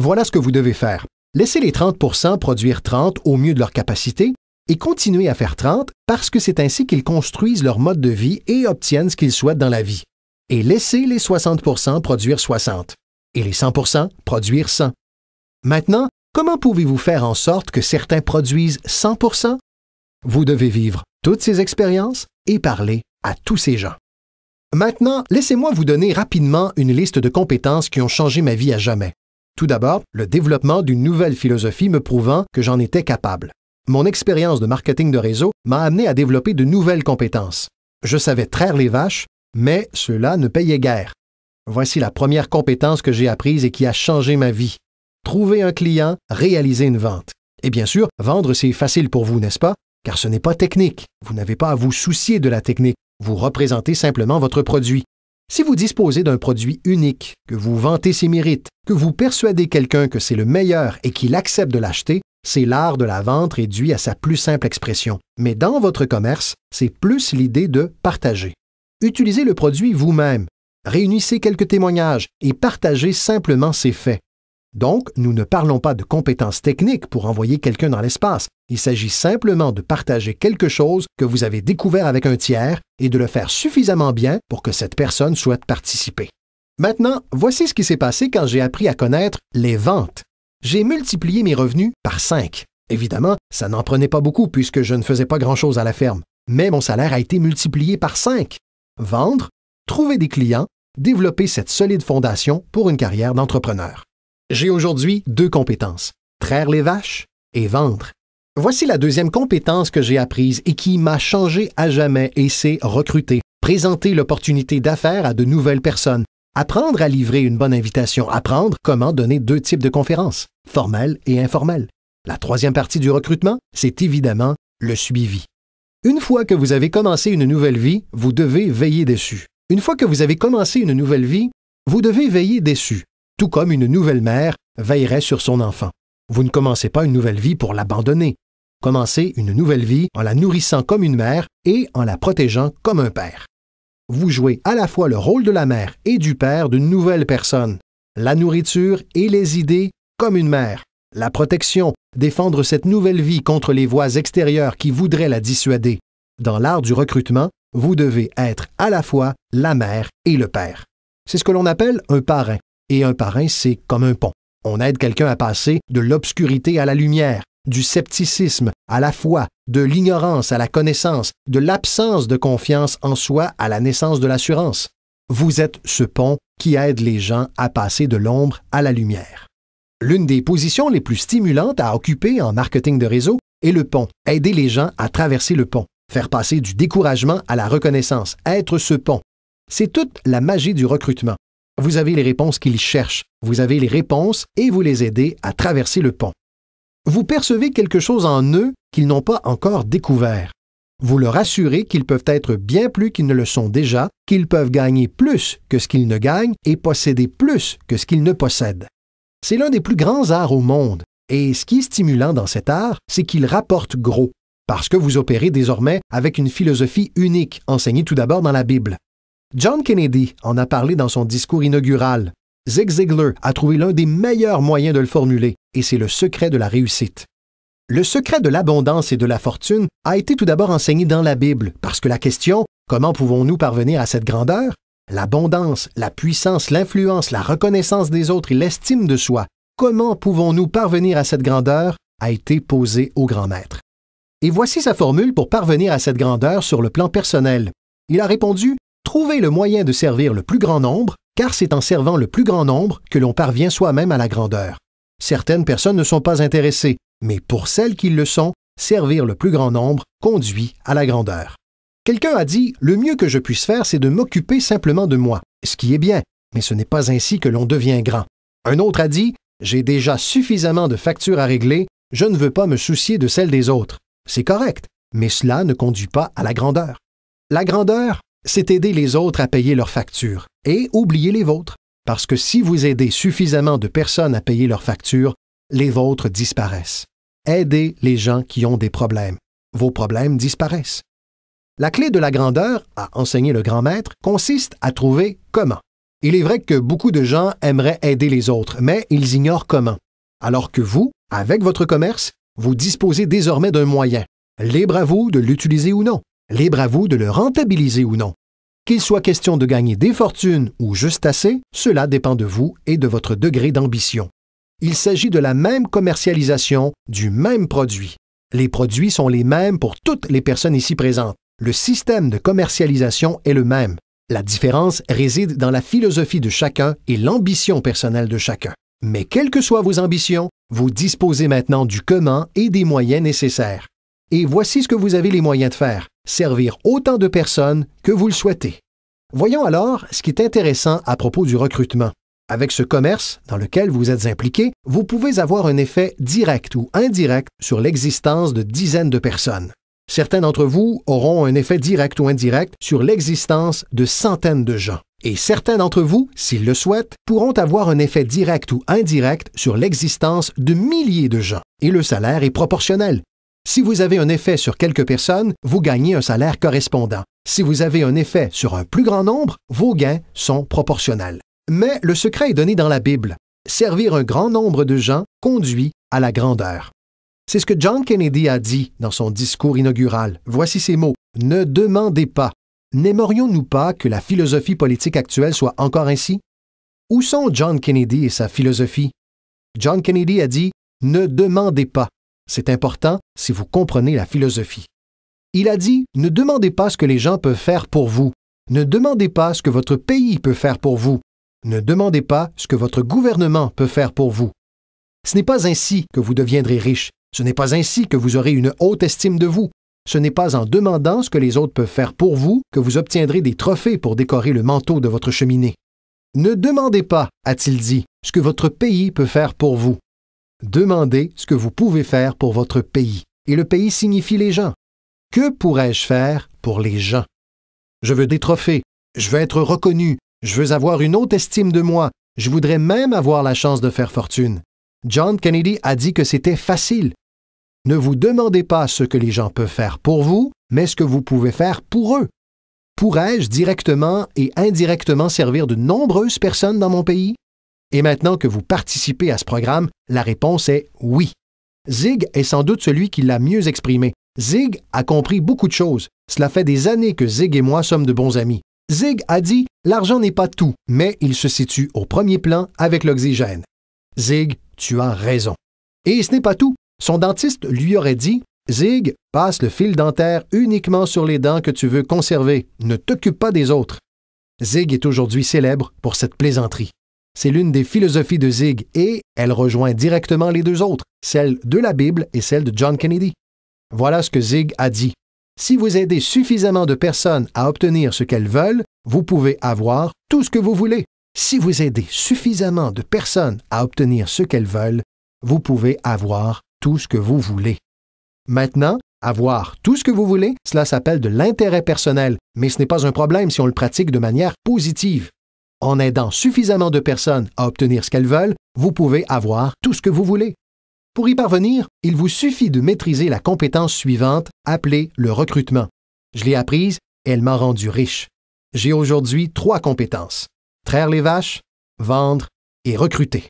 Speaker 2: Voilà ce que vous devez faire. Laissez les 30 produire 30 au mieux de leur capacité et continuer à faire 30 parce que c'est ainsi qu'ils construisent leur mode de vie et obtiennent ce qu'ils souhaitent dans la vie. Et laissez les 60 produire 60 et les 100 produire 100. Maintenant, comment pouvez-vous faire en sorte que certains produisent 100 Vous devez vivre toutes ces expériences et parler à tous ces gens. Maintenant, laissez-moi vous donner rapidement une liste de compétences qui ont changé ma vie à jamais. Tout d'abord, le développement d'une nouvelle philosophie me prouvant que j'en étais capable. Mon expérience de marketing de réseau m'a amené à développer de nouvelles compétences. Je savais traire les vaches, mais cela ne payait guère. Voici la première compétence que j'ai apprise et qui a changé ma vie. Trouver un client, réaliser une vente. Et bien sûr, vendre, c'est facile pour vous, n'est-ce pas? Car ce n'est pas technique. Vous n'avez pas à vous soucier de la technique. Vous représentez simplement votre produit. Si vous disposez d'un produit unique, que vous vantez ses mérites, que vous persuadez quelqu'un que c'est le meilleur et qu'il accepte de l'acheter, c'est l'art de la vente réduit à sa plus simple expression. Mais dans votre commerce, c'est plus l'idée de partager. Utilisez le produit vous-même, réunissez quelques témoignages et partagez simplement ses faits. Donc, nous ne parlons pas de compétences techniques pour envoyer quelqu'un dans l'espace. Il s'agit simplement de partager quelque chose que vous avez découvert avec un tiers et de le faire suffisamment bien pour que cette personne souhaite participer. Maintenant, voici ce qui s'est passé quand j'ai appris à connaître les ventes. J'ai multiplié mes revenus par 5. Évidemment, ça n'en prenait pas beaucoup puisque je ne faisais pas grand-chose à la ferme, mais mon salaire a été multiplié par 5. Vendre, trouver des clients, développer cette solide fondation pour une carrière d'entrepreneur. J'ai aujourd'hui deux compétences, traire les vaches et vendre. Voici la deuxième compétence que j'ai apprise et qui m'a changé à jamais et c'est recruter, présenter l'opportunité d'affaires à de nouvelles personnes, apprendre à livrer une bonne invitation, apprendre comment donner deux types de conférences, formelles et informelles. La troisième partie du recrutement, c'est évidemment le suivi. Une fois que vous avez commencé une nouvelle vie, vous devez veiller dessus. Une fois que vous avez commencé une nouvelle vie, vous devez veiller dessus tout comme une nouvelle mère veillerait sur son enfant. Vous ne commencez pas une nouvelle vie pour l'abandonner. Commencez une nouvelle vie en la nourrissant comme une mère et en la protégeant comme un père. Vous jouez à la fois le rôle de la mère et du père d'une nouvelle personne. La nourriture et les idées comme une mère. La protection, défendre cette nouvelle vie contre les voies extérieures qui voudraient la dissuader. Dans l'art du recrutement, vous devez être à la fois la mère et le père. C'est ce que l'on appelle un parrain. Et un parrain, c'est comme un pont. On aide quelqu'un à passer de l'obscurité à la lumière, du scepticisme à la foi, de l'ignorance à la connaissance, de l'absence de confiance en soi à la naissance de l'assurance. Vous êtes ce pont qui aide les gens à passer de l'ombre à la lumière. L'une des positions les plus stimulantes à occuper en marketing de réseau est le pont, aider les gens à traverser le pont, faire passer du découragement à la reconnaissance, être ce pont. C'est toute la magie du recrutement. Vous avez les réponses qu'ils cherchent, vous avez les réponses et vous les aidez à traverser le pont. Vous percevez quelque chose en eux qu'ils n'ont pas encore découvert. Vous leur assurez qu'ils peuvent être bien plus qu'ils ne le sont déjà, qu'ils peuvent gagner plus que ce qu'ils ne gagnent et posséder plus que ce qu'ils ne possèdent. C'est l'un des plus grands arts au monde, et ce qui est stimulant dans cet art, c'est qu'il rapporte gros, parce que vous opérez désormais avec une philosophie unique enseignée tout d'abord dans la Bible. John Kennedy en a parlé dans son discours inaugural. Zig Ziglar a trouvé l'un des meilleurs moyens de le formuler, et c'est le secret de la réussite. Le secret de l'abondance et de la fortune a été tout d'abord enseigné dans la Bible, parce que la question comment pouvons-nous parvenir à cette grandeur L'abondance, la puissance, l'influence, la reconnaissance des autres et l'estime de soi, comment pouvons-nous parvenir à cette grandeur a été posée au grand maître. Et voici sa formule pour parvenir à cette grandeur sur le plan personnel. Il a répondu Trouvez le moyen de servir le plus grand nombre, car c'est en servant le plus grand nombre que l'on parvient soi-même à la grandeur. Certaines personnes ne sont pas intéressées, mais pour celles qui le sont, servir le plus grand nombre conduit à la grandeur. Quelqu'un a dit Le mieux que je puisse faire, c'est de m'occuper simplement de moi, ce qui est bien, mais ce n'est pas ainsi que l'on devient grand. Un autre a dit J'ai déjà suffisamment de factures à régler, je ne veux pas me soucier de celles des autres. C'est correct, mais cela ne conduit pas à la grandeur. La grandeur, c'est aider les autres à payer leurs factures et oublier les vôtres, parce que si vous aidez suffisamment de personnes à payer leurs factures, les vôtres disparaissent. Aidez les gens qui ont des problèmes. Vos problèmes disparaissent. La clé de la grandeur, a enseigné le grand maître, consiste à trouver comment. Il est vrai que beaucoup de gens aimeraient aider les autres, mais ils ignorent comment. Alors que vous, avec votre commerce, vous disposez désormais d'un moyen, libre à vous de l'utiliser ou non. Libre à vous de le rentabiliser ou non. Qu'il soit question de gagner des fortunes ou juste assez, cela dépend de vous et de votre degré d'ambition. Il s'agit de la même commercialisation du même produit. Les produits sont les mêmes pour toutes les personnes ici présentes. Le système de commercialisation est le même. La différence réside dans la philosophie de chacun et l'ambition personnelle de chacun. Mais quelles que soient vos ambitions, vous disposez maintenant du comment et des moyens nécessaires. Et voici ce que vous avez les moyens de faire, servir autant de personnes que vous le souhaitez. Voyons alors ce qui est intéressant à propos du recrutement. Avec ce commerce dans lequel vous êtes impliqué, vous pouvez avoir un effet direct ou indirect sur l'existence de dizaines de personnes. Certains d'entre vous auront un effet direct ou indirect sur l'existence de centaines de gens. Et certains d'entre vous, s'ils le souhaitent, pourront avoir un effet direct ou indirect sur l'existence de milliers de gens. Et le salaire est proportionnel. Si vous avez un effet sur quelques personnes, vous gagnez un salaire correspondant. Si vous avez un effet sur un plus grand nombre, vos gains sont proportionnels. Mais le secret est donné dans la Bible. Servir un grand nombre de gens conduit à la grandeur. C'est ce que John Kennedy a dit dans son discours inaugural. Voici ces mots. Ne demandez pas. N'aimerions-nous pas que la philosophie politique actuelle soit encore ainsi? Où sont John Kennedy et sa philosophie? John Kennedy a dit Ne demandez pas. C'est important si vous comprenez la philosophie. Il a dit, ne demandez pas ce que les gens peuvent faire pour vous, ne demandez pas ce que votre pays peut faire pour vous, ne demandez pas ce que votre gouvernement peut faire pour vous. Ce n'est pas ainsi que vous deviendrez riche, ce n'est pas ainsi que vous aurez une haute estime de vous, ce n'est pas en demandant ce que les autres peuvent faire pour vous que vous obtiendrez des trophées pour décorer le manteau de votre cheminée. Ne demandez pas, a-t-il dit, ce que votre pays peut faire pour vous. Demandez ce que vous pouvez faire pour votre pays. Et le pays signifie les gens. Que pourrais-je faire pour les gens? Je veux des trophées. Je veux être reconnu. Je veux avoir une haute estime de moi. Je voudrais même avoir la chance de faire fortune. John Kennedy a dit que c'était facile. Ne vous demandez pas ce que les gens peuvent faire pour vous, mais ce que vous pouvez faire pour eux. Pourrais-je directement et indirectement servir de nombreuses personnes dans mon pays? Et maintenant que vous participez à ce programme, la réponse est oui. Zig est sans doute celui qui l'a mieux exprimé. Zig a compris beaucoup de choses. Cela fait des années que Zig et moi sommes de bons amis. Zig a dit L'argent n'est pas tout, mais il se situe au premier plan avec l'oxygène. Zig, tu as raison. Et ce n'est pas tout. Son dentiste lui aurait dit Zig, passe le fil dentaire uniquement sur les dents que tu veux conserver. Ne t'occupe pas des autres. Zig est aujourd'hui célèbre pour cette plaisanterie. C'est l'une des philosophies de Zig et elle rejoint directement les deux autres, celle de la Bible et celle de John Kennedy. Voilà ce que Zig a dit. Si vous aidez suffisamment de personnes à obtenir ce qu'elles veulent, vous pouvez avoir tout ce que vous voulez. Si vous aidez suffisamment de personnes à obtenir ce qu'elles veulent, vous pouvez avoir tout ce que vous voulez. Maintenant, avoir tout ce que vous voulez, cela s'appelle de l'intérêt personnel, mais ce n'est pas un problème si on le pratique de manière positive. En aidant suffisamment de personnes à obtenir ce qu'elles veulent, vous pouvez avoir tout ce que vous voulez. Pour y parvenir, il vous suffit de maîtriser la compétence suivante, appelée le recrutement. Je l'ai apprise elle m'a rendu riche. J'ai aujourd'hui trois compétences. Traire les vaches, vendre et recruter.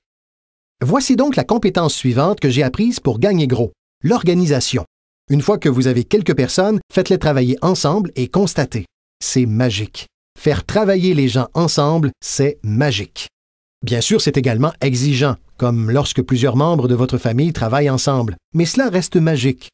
Speaker 2: Voici donc la compétence suivante que j'ai apprise pour gagner gros, l'organisation. Une fois que vous avez quelques personnes, faites-les travailler ensemble et constatez. C'est magique. Faire travailler les gens ensemble, c'est magique. Bien sûr, c'est également exigeant, comme lorsque plusieurs membres de votre famille travaillent ensemble, mais cela reste magique.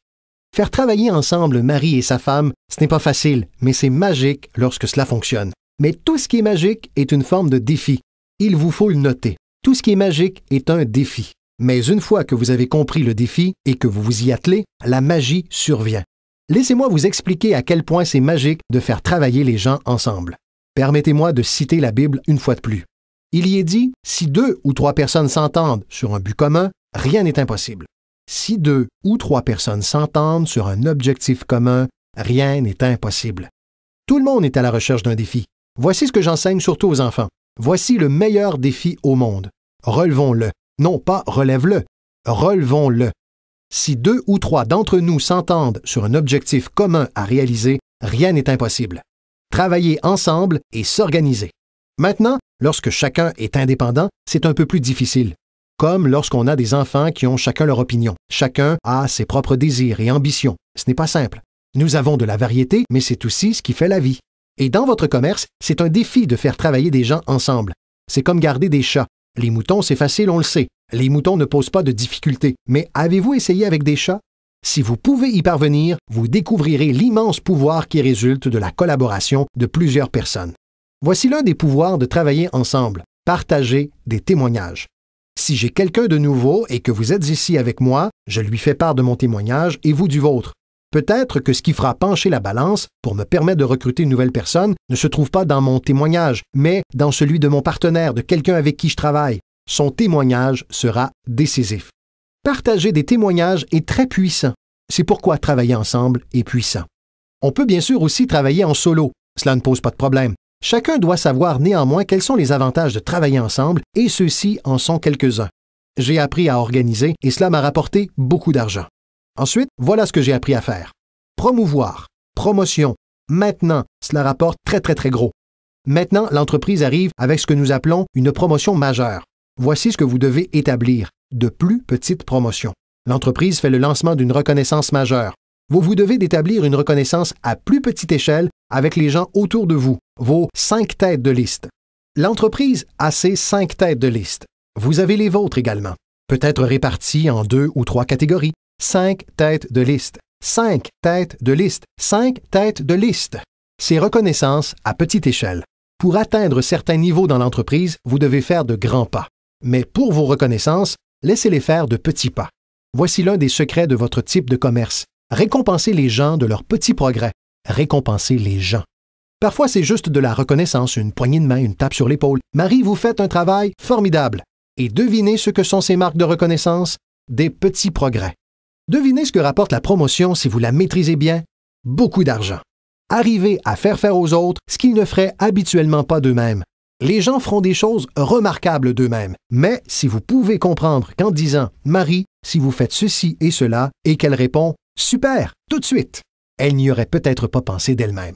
Speaker 2: Faire travailler ensemble Marie et sa femme, ce n'est pas facile, mais c'est magique lorsque cela fonctionne. Mais tout ce qui est magique est une forme de défi. Il vous faut le noter. Tout ce qui est magique est un défi. Mais une fois que vous avez compris le défi et que vous vous y attelez, la magie survient. Laissez-moi vous expliquer à quel point c'est magique de faire travailler les gens ensemble. Permettez-moi de citer la Bible une fois de plus. Il y est dit, si deux ou trois personnes s'entendent sur un but commun, rien n'est impossible. Si deux ou trois personnes s'entendent sur un objectif commun, rien n'est impossible. Tout le monde est à la recherche d'un défi. Voici ce que j'enseigne surtout aux enfants. Voici le meilleur défi au monde. Relevons-le. Non pas relève-le. Relevons-le. Si deux ou trois d'entre nous s'entendent sur un objectif commun à réaliser, rien n'est impossible travailler ensemble et s'organiser. Maintenant, lorsque chacun est indépendant, c'est un peu plus difficile, comme lorsqu'on a des enfants qui ont chacun leur opinion. Chacun a ses propres désirs et ambitions. Ce n'est pas simple. Nous avons de la variété, mais c'est aussi ce qui fait la vie. Et dans votre commerce, c'est un défi de faire travailler des gens ensemble. C'est comme garder des chats. Les moutons, c'est facile, on le sait. Les moutons ne posent pas de difficultés. Mais avez-vous essayé avec des chats? Si vous pouvez y parvenir, vous découvrirez l'immense pouvoir qui résulte de la collaboration de plusieurs personnes. Voici l'un des pouvoirs de travailler ensemble, partager des témoignages. Si j'ai quelqu'un de nouveau et que vous êtes ici avec moi, je lui fais part de mon témoignage et vous du vôtre. Peut-être que ce qui fera pencher la balance pour me permettre de recruter une nouvelle personne ne se trouve pas dans mon témoignage, mais dans celui de mon partenaire, de quelqu'un avec qui je travaille. Son témoignage sera décisif. Partager des témoignages est très puissant. C'est pourquoi travailler ensemble est puissant. On peut bien sûr aussi travailler en solo. Cela ne pose pas de problème. Chacun doit savoir néanmoins quels sont les avantages de travailler ensemble et ceux-ci en sont quelques-uns. J'ai appris à organiser et cela m'a rapporté beaucoup d'argent. Ensuite, voilà ce que j'ai appris à faire. Promouvoir, promotion. Maintenant, cela rapporte très très très gros. Maintenant, l'entreprise arrive avec ce que nous appelons une promotion majeure. Voici ce que vous devez établir de plus petites promotions. L'entreprise fait le lancement d'une reconnaissance majeure. Vous vous devez d'établir une reconnaissance à plus petite échelle avec les gens autour de vous, vos cinq têtes de liste. L'entreprise a ses cinq têtes de liste. Vous avez les vôtres également, peut-être réparties en deux ou trois catégories. Cinq têtes de liste, cinq têtes de liste, cinq têtes de liste. Ces reconnaissances à petite échelle. Pour atteindre certains niveaux dans l'entreprise, vous devez faire de grands pas. Mais pour vos reconnaissances, laissez-les faire de petits pas. Voici l'un des secrets de votre type de commerce. Récompensez les gens de leurs petits progrès. Récompensez les gens. Parfois, c'est juste de la reconnaissance, une poignée de main, une tape sur l'épaule. Marie, vous faites un travail formidable. Et devinez ce que sont ces marques de reconnaissance? Des petits progrès. Devinez ce que rapporte la promotion si vous la maîtrisez bien? Beaucoup d'argent. Arrivez à faire faire aux autres ce qu'ils ne feraient habituellement pas d'eux-mêmes. Les gens feront des choses remarquables d'eux-mêmes, mais si vous pouvez comprendre qu'en disant Marie, si vous faites ceci et cela, et qu'elle répond Super, tout de suite, elle n'y aurait peut-être pas pensé d'elle-même.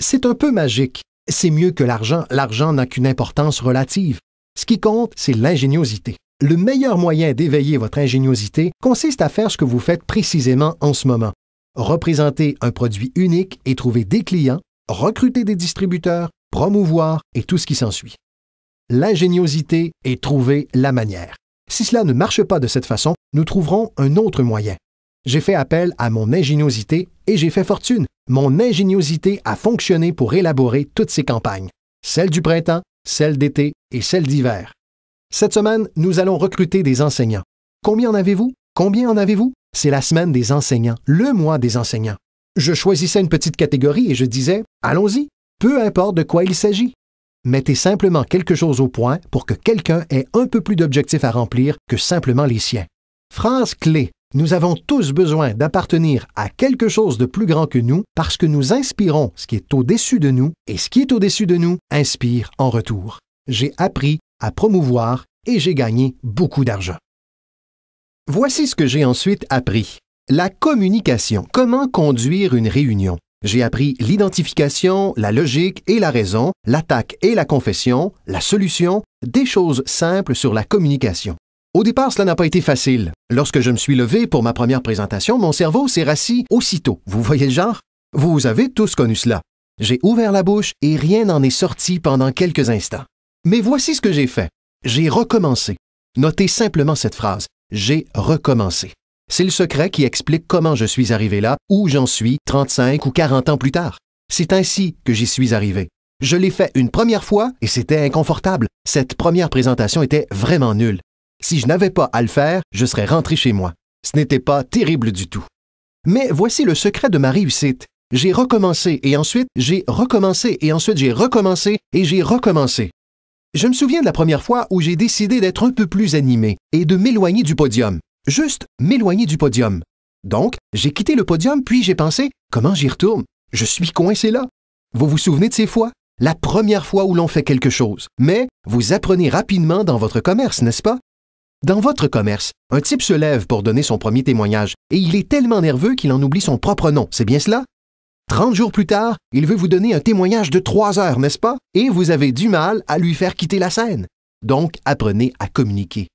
Speaker 2: C'est un peu magique. C'est mieux que l'argent. L'argent n'a qu'une importance relative. Ce qui compte, c'est l'ingéniosité. Le meilleur moyen d'éveiller votre ingéniosité consiste à faire ce que vous faites précisément en ce moment. Représenter un produit unique et trouver des clients, recruter des distributeurs, promouvoir et tout ce qui s'ensuit. L'ingéniosité est trouver la manière. Si cela ne marche pas de cette façon, nous trouverons un autre moyen. J'ai fait appel à mon ingéniosité et j'ai fait fortune. Mon ingéniosité a fonctionné pour élaborer toutes ces campagnes, celle du printemps, celle d'été et celle d'hiver. Cette semaine, nous allons recruter des enseignants. Combien en avez-vous? Combien en avez-vous? C'est la semaine des enseignants, le mois des enseignants. Je choisissais une petite catégorie et je disais, allons-y, peu importe de quoi il s'agit. Mettez simplement quelque chose au point pour que quelqu'un ait un peu plus d'objectifs à remplir que simplement les siens. Phrase clé. Nous avons tous besoin d'appartenir à quelque chose de plus grand que nous parce que nous inspirons ce qui est au-dessus de nous et ce qui est au-dessus de nous inspire en retour. J'ai appris à promouvoir et j'ai gagné beaucoup d'argent. Voici ce que j'ai ensuite appris. La communication. Comment conduire une réunion. J'ai appris l'identification, la logique et la raison, l'attaque et la confession, la solution, des choses simples sur la communication. Au départ, cela n'a pas été facile. Lorsque je me suis levé pour ma première présentation, mon cerveau s'est rassis aussitôt. Vous voyez le genre? Vous avez tous connu cela. J'ai ouvert la bouche et rien n'en est sorti pendant quelques instants. Mais voici ce que j'ai fait. J'ai recommencé. Notez simplement cette phrase. J'ai recommencé. C'est le secret qui explique comment je suis arrivé là, où j'en suis 35 ou 40 ans plus tard. C'est ainsi que j'y suis arrivé. Je l'ai fait une première fois et c'était inconfortable. Cette première présentation était vraiment nulle. Si je n'avais pas à le faire, je serais rentré chez moi. Ce n'était pas terrible du tout. Mais voici le secret de ma réussite. J'ai recommencé et ensuite j'ai recommencé et ensuite j'ai recommencé et j'ai recommencé. Je me souviens de la première fois où j'ai décidé d'être un peu plus animé et de m'éloigner du podium juste m'éloigner du podium. Donc, j'ai quitté le podium, puis j'ai pensé, comment j'y retourne? Je suis coincé là. Vous vous souvenez de ces fois? La première fois où l'on fait quelque chose. Mais vous apprenez rapidement dans votre commerce, n'est-ce pas? Dans votre commerce, un type se lève pour donner son premier témoignage et il est tellement nerveux qu'il en oublie son propre nom, c'est bien cela? Trente jours plus tard, il veut vous donner un témoignage de 3 heures, n'est-ce pas? Et vous avez du mal à lui faire quitter la scène. Donc, apprenez à communiquer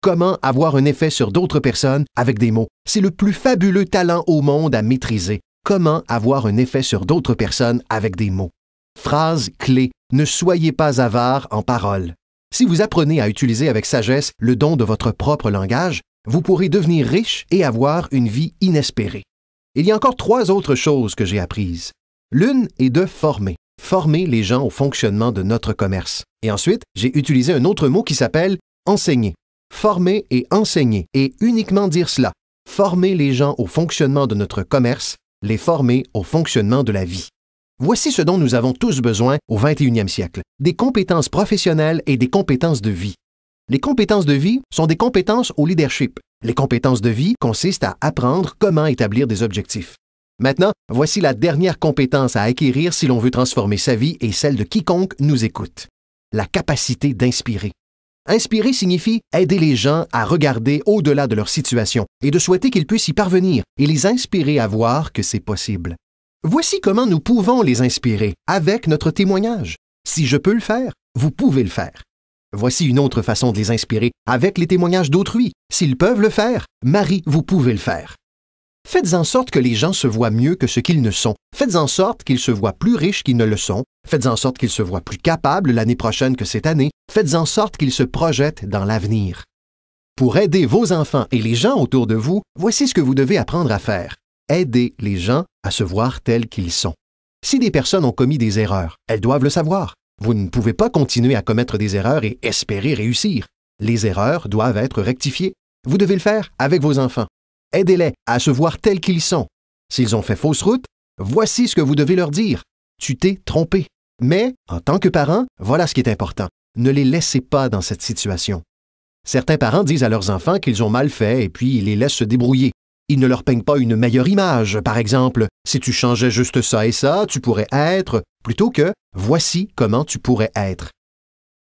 Speaker 2: comment avoir un effet sur d'autres personnes avec des mots. C'est le plus fabuleux talent au monde à maîtriser. Comment avoir un effet sur d'autres personnes avec des mots. Phrase clé. Ne soyez pas avare en parole. Si vous apprenez à utiliser avec sagesse le don de votre propre langage, vous pourrez devenir riche et avoir une vie inespérée. Il y a encore trois autres choses que j'ai apprises. L'une est de former, former les gens au fonctionnement de notre commerce. Et ensuite, j'ai utilisé un autre mot qui s'appelle enseigner former et enseigner, et uniquement dire cela, former les gens au fonctionnement de notre commerce, les former au fonctionnement de la vie. Voici ce dont nous avons tous besoin au 21e siècle, des compétences professionnelles et des compétences de vie. Les compétences de vie sont des compétences au leadership. Les compétences de vie consistent à apprendre comment établir des objectifs. Maintenant, voici la dernière compétence à acquérir si l'on veut transformer sa vie et celle de quiconque nous écoute. La capacité d'inspirer. Inspirer signifie aider les gens à regarder au-delà de leur situation et de souhaiter qu'ils puissent y parvenir et les inspirer à voir que c'est possible. Voici comment nous pouvons les inspirer avec notre témoignage. Si je peux le faire, vous pouvez le faire. Voici une autre façon de les inspirer avec les témoignages d'autrui. S'ils peuvent le faire, Marie, vous pouvez le faire. Faites en sorte que les gens se voient mieux que ce qu'ils ne sont. Faites en sorte qu'ils se voient plus riches qu'ils ne le sont. Faites en sorte qu'ils se voient plus capables l'année prochaine que cette année faites en sorte qu'ils se projettent dans l'avenir. Pour aider vos enfants et les gens autour de vous, voici ce que vous devez apprendre à faire. Aider les gens à se voir tels qu'ils sont. Si des personnes ont commis des erreurs, elles doivent le savoir. Vous ne pouvez pas continuer à commettre des erreurs et espérer réussir. Les erreurs doivent être rectifiées. Vous devez le faire avec vos enfants. Aidez-les à se voir tels qu'ils sont. S'ils ont fait fausse route, voici ce que vous devez leur dire. Tu t'es trompé. Mais, en tant que parent, voilà ce qui est important ne les laissez pas dans cette situation. Certains parents disent à leurs enfants qu'ils ont mal fait et puis ils les laissent se débrouiller. Ils ne leur peignent pas une meilleure image, par exemple, si tu changeais juste ça et ça, tu pourrais être, plutôt que voici comment tu pourrais être.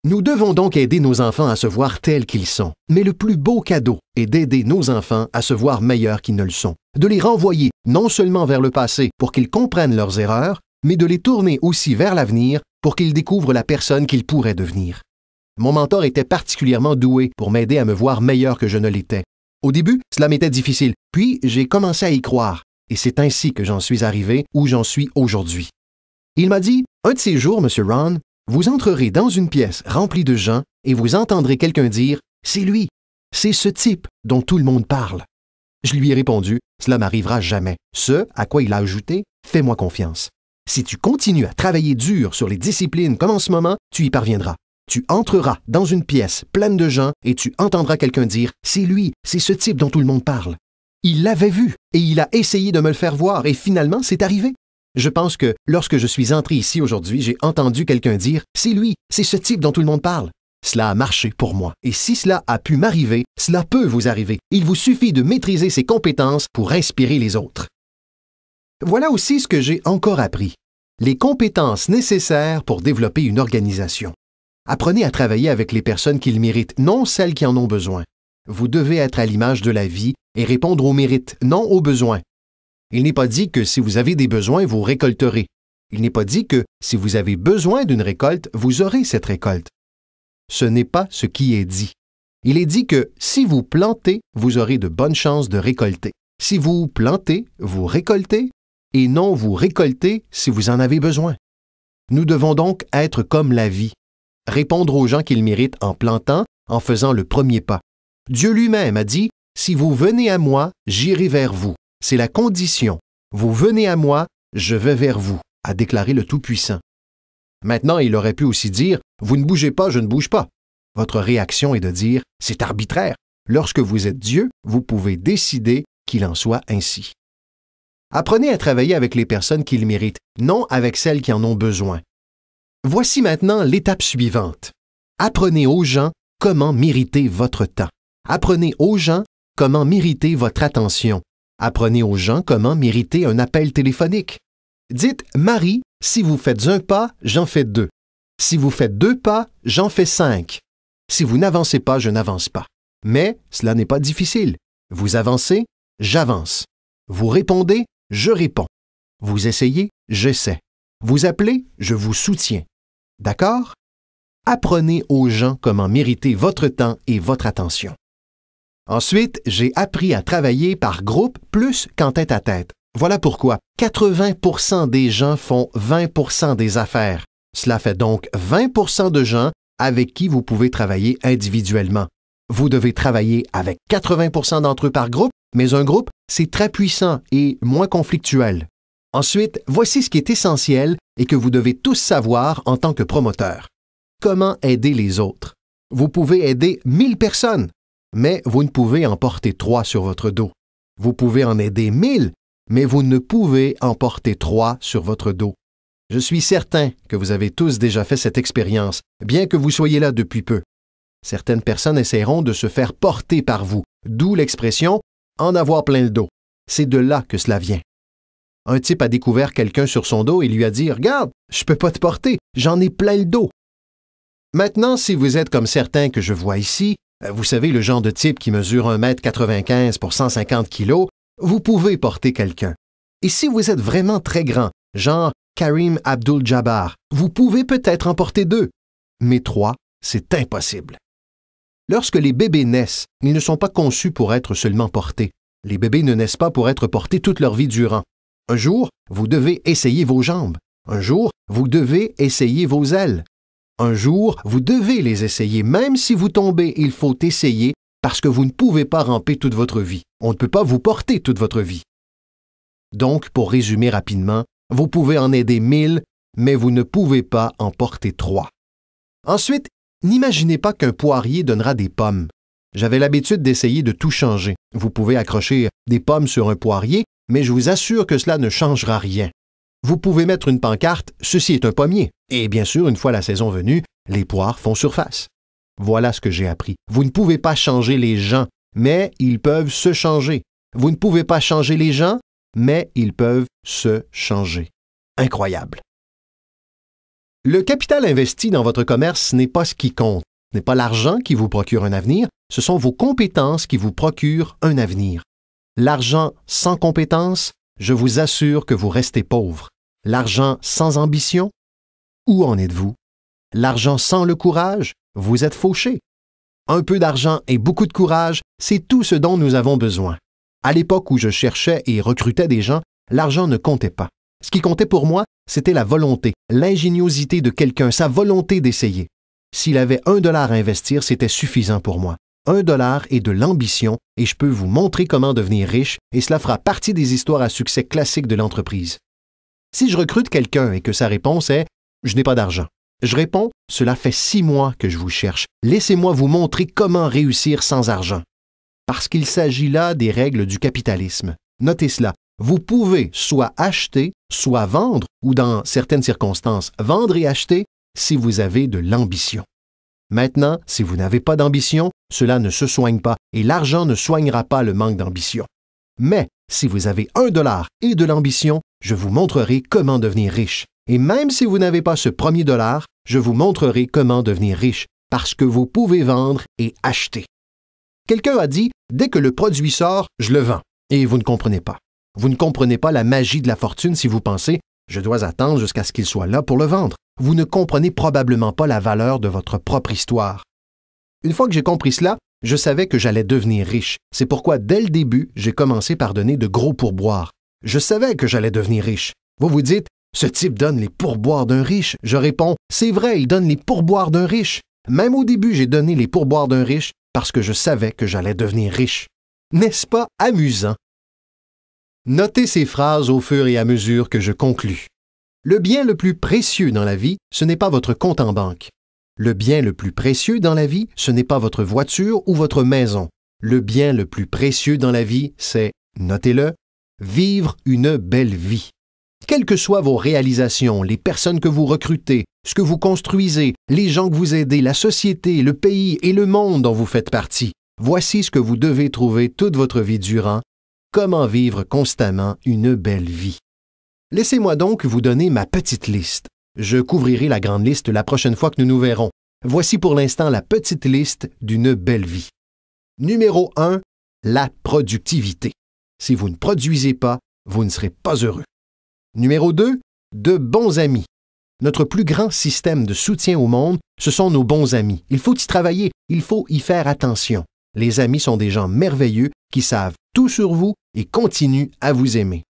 Speaker 2: Nous devons donc aider nos enfants à se voir tels qu'ils sont, mais le plus beau cadeau est d'aider nos enfants à se voir meilleurs qu'ils ne le sont, de les renvoyer non seulement vers le passé pour qu'ils comprennent leurs erreurs, mais de les tourner aussi vers l'avenir pour qu'ils découvrent la personne qu'ils pourraient devenir. Mon mentor était particulièrement doué pour m'aider à me voir meilleur que je ne l'étais. Au début, cela m'était difficile, puis j'ai commencé à y croire, et c'est ainsi que j'en suis arrivé où j'en suis aujourd'hui. Il m'a dit, Un de ces jours, Monsieur Ron, vous entrerez dans une pièce remplie de gens et vous entendrez quelqu'un dire, C'est lui, c'est ce type dont tout le monde parle. Je lui ai répondu, Cela m'arrivera jamais. Ce à quoi il a ajouté, Fais-moi confiance. Si tu continues à travailler dur sur les disciplines comme en ce moment, tu y parviendras. Tu entreras dans une pièce pleine de gens et tu entendras quelqu'un dire ⁇ C'est lui, c'est ce type dont tout le monde parle ⁇ Il l'avait vu et il a essayé de me le faire voir et finalement c'est arrivé. Je pense que lorsque je suis entré ici aujourd'hui, j'ai entendu quelqu'un dire ⁇ C'est lui, c'est ce type dont tout le monde parle ⁇ Cela a marché pour moi et si cela a pu m'arriver, cela peut vous arriver. Il vous suffit de maîtriser ses compétences pour inspirer les autres. Voilà aussi ce que j'ai encore appris. Les compétences nécessaires pour développer une organisation. Apprenez à travailler avec les personnes qui le méritent, non celles qui en ont besoin. Vous devez être à l'image de la vie et répondre au mérites, non aux besoins. Il n'est pas dit que si vous avez des besoins, vous récolterez. Il n'est pas dit que si vous avez besoin d'une récolte, vous aurez cette récolte. Ce n'est pas ce qui est dit. Il est dit que si vous plantez, vous aurez de bonnes chances de récolter. Si vous plantez, vous récoltez, et non vous récolter si vous en avez besoin. Nous devons donc être comme la vie, répondre aux gens qu'ils méritent en plantant, en faisant le premier pas. Dieu lui-même a dit, Si vous venez à moi, j'irai vers vous. C'est la condition. Vous venez à moi, je vais vers vous, a déclaré le Tout-Puissant. Maintenant, il aurait pu aussi dire, Vous ne bougez pas, je ne bouge pas. Votre réaction est de dire, C'est arbitraire. Lorsque vous êtes Dieu, vous pouvez décider qu'il en soit ainsi. Apprenez à travailler avec les personnes qui le méritent, non avec celles qui en ont besoin. Voici maintenant l'étape suivante. Apprenez aux gens comment mériter votre temps. Apprenez aux gens comment mériter votre attention. Apprenez aux gens comment mériter un appel téléphonique. Dites Marie, si vous faites un pas, j'en fais deux. Si vous faites deux pas, j'en fais cinq. Si vous n'avancez pas, je n'avance pas. Mais cela n'est pas difficile. Vous avancez, j'avance. Vous répondez, je réponds. Vous essayez, j'essaie. Vous appelez, je vous soutiens. D'accord Apprenez aux gens comment mériter votre temps et votre attention. Ensuite, j'ai appris à travailler par groupe plus qu'en tête à tête. Voilà pourquoi 80 des gens font 20 des affaires. Cela fait donc 20 de gens avec qui vous pouvez travailler individuellement. Vous devez travailler avec 80 d'entre eux par groupe, mais un groupe c'est très puissant et moins conflictuel. Ensuite, voici ce qui est essentiel et que vous devez tous savoir en tant que promoteur. Comment aider les autres? Vous pouvez aider 1000 personnes, mais vous ne pouvez en porter 3 sur votre dos. Vous pouvez en aider 1000, mais vous ne pouvez en porter 3 sur votre dos. Je suis certain que vous avez tous déjà fait cette expérience, bien que vous soyez là depuis peu. Certaines personnes essaieront de se faire porter par vous, d'où l'expression en avoir plein le dos. C'est de là que cela vient. Un type a découvert quelqu'un sur son dos et lui a dit Regarde, je peux pas te porter, j'en ai plein le dos. Maintenant, si vous êtes comme certains que je vois ici, euh, vous savez le genre de type qui mesure 1m95 pour 150 kg, vous pouvez porter quelqu'un. Et si vous êtes vraiment très grand, genre Karim Abdul-Jabbar, vous pouvez peut-être en porter deux. Mais trois, c'est impossible. Lorsque les bébés naissent, ils ne sont pas conçus pour être seulement portés. Les bébés ne naissent pas pour être portés toute leur vie durant. Un jour, vous devez essayer vos jambes. Un jour, vous devez essayer vos ailes. Un jour, vous devez les essayer. Même si vous tombez, il faut essayer parce que vous ne pouvez pas ramper toute votre vie. On ne peut pas vous porter toute votre vie. Donc, pour résumer rapidement, vous pouvez en aider mille, mais vous ne pouvez pas en porter trois. Ensuite, N'imaginez pas qu'un poirier donnera des pommes. J'avais l'habitude d'essayer de tout changer. Vous pouvez accrocher des pommes sur un poirier, mais je vous assure que cela ne changera rien. Vous pouvez mettre une pancarte Ceci est un pommier. Et bien sûr, une fois la saison venue, les poires font surface. Voilà ce que j'ai appris. Vous ne pouvez pas changer les gens, mais ils peuvent se changer. Vous ne pouvez pas changer les gens, mais ils peuvent se changer. Incroyable. Le capital investi dans votre commerce n'est pas ce qui compte, n'est pas l'argent qui vous procure un avenir, ce sont vos compétences qui vous procurent un avenir. L'argent sans compétences, je vous assure que vous restez pauvre. L'argent sans ambition, où en êtes-vous? L'argent sans le courage, vous êtes fauché. Un peu d'argent et beaucoup de courage, c'est tout ce dont nous avons besoin. À l'époque où je cherchais et recrutais des gens, l'argent ne comptait pas. Ce qui comptait pour moi, c'était la volonté, l'ingéniosité de quelqu'un, sa volonté d'essayer. S'il avait un dollar à investir, c'était suffisant pour moi. Un dollar est de l'ambition, et je peux vous montrer comment devenir riche, et cela fera partie des histoires à succès classiques de l'entreprise. Si je recrute quelqu'un et que sa réponse est ⁇ Je n'ai pas d'argent ⁇ je réponds ⁇ Cela fait six mois que je vous cherche, laissez-moi vous montrer comment réussir sans argent. Parce qu'il s'agit là des règles du capitalisme. Notez cela, vous pouvez soit acheter, soit vendre, ou dans certaines circonstances, vendre et acheter si vous avez de l'ambition. Maintenant, si vous n'avez pas d'ambition, cela ne se soigne pas et l'argent ne soignera pas le manque d'ambition. Mais si vous avez un dollar et de l'ambition, je vous montrerai comment devenir riche. Et même si vous n'avez pas ce premier dollar, je vous montrerai comment devenir riche, parce que vous pouvez vendre et acheter. Quelqu'un a dit, dès que le produit sort, je le vends, et vous ne comprenez pas. Vous ne comprenez pas la magie de la fortune si vous pensez je dois attendre jusqu'à ce qu'il soit là pour le vendre. Vous ne comprenez probablement pas la valeur de votre propre histoire. Une fois que j'ai compris cela, je savais que j'allais devenir riche. C'est pourquoi dès le début, j'ai commencé par donner de gros pourboires. Je savais que j'allais devenir riche. Vous vous dites, ce type donne les pourboires d'un riche. Je réponds, c'est vrai, il donne les pourboires d'un riche. Même au début, j'ai donné les pourboires d'un riche parce que je savais que j'allais devenir riche. N'est-ce pas amusant Notez ces phrases au fur et à mesure que je conclus. Le bien le plus précieux dans la vie, ce n'est pas votre compte en banque. Le bien le plus précieux dans la vie, ce n'est pas votre voiture ou votre maison. Le bien le plus précieux dans la vie, c'est, notez-le, vivre une belle vie. Quelles que soient vos réalisations, les personnes que vous recrutez, ce que vous construisez, les gens que vous aidez, la société, le pays et le monde dont vous faites partie, voici ce que vous devez trouver toute votre vie durant Comment vivre constamment une belle vie. Laissez-moi donc vous donner ma petite liste. Je couvrirai la grande liste la prochaine fois que nous nous verrons. Voici pour l'instant la petite liste d'une belle vie. Numéro 1, la productivité. Si vous ne produisez pas, vous ne serez pas heureux. Numéro 2, de bons amis. Notre plus grand système de soutien au monde, ce sont nos bons amis. Il faut y travailler, il faut y faire attention. Les amis sont des gens merveilleux qui savent sur vous et continue à vous aimer.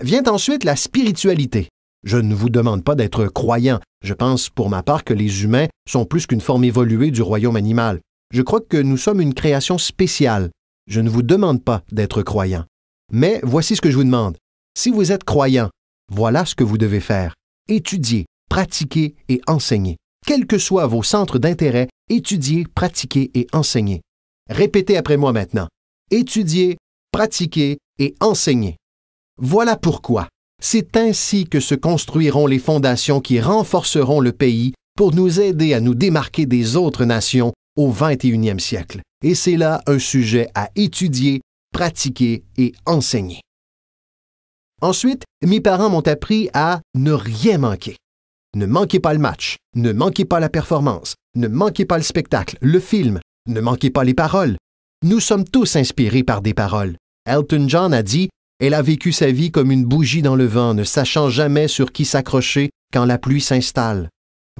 Speaker 2: Vient ensuite la spiritualité. Je ne vous demande pas d'être croyant. Je pense pour ma part que les humains sont plus qu'une forme évoluée du royaume animal. Je crois que nous sommes une création spéciale. Je ne vous demande pas d'être croyant. Mais voici ce que je vous demande. Si vous êtes croyant, voilà ce que vous devez faire. Étudier, pratiquer et enseigner. Quels que soient vos centres d'intérêt, étudier, pratiquer et enseigner. Répétez après moi maintenant. Étudier, pratiquer et enseigner. Voilà pourquoi c'est ainsi que se construiront les fondations qui renforceront le pays pour nous aider à nous démarquer des autres nations au 21e siècle. Et c'est là un sujet à étudier, pratiquer et enseigner. Ensuite, mes parents m'ont appris à ne rien manquer. Ne manquez pas le match, ne manquez pas la performance, ne manquez pas le spectacle, le film, ne manquez pas les paroles, nous sommes tous inspirés par des paroles. Elton John a dit Elle a vécu sa vie comme une bougie dans le vent, ne sachant jamais sur qui s'accrocher quand la pluie s'installe.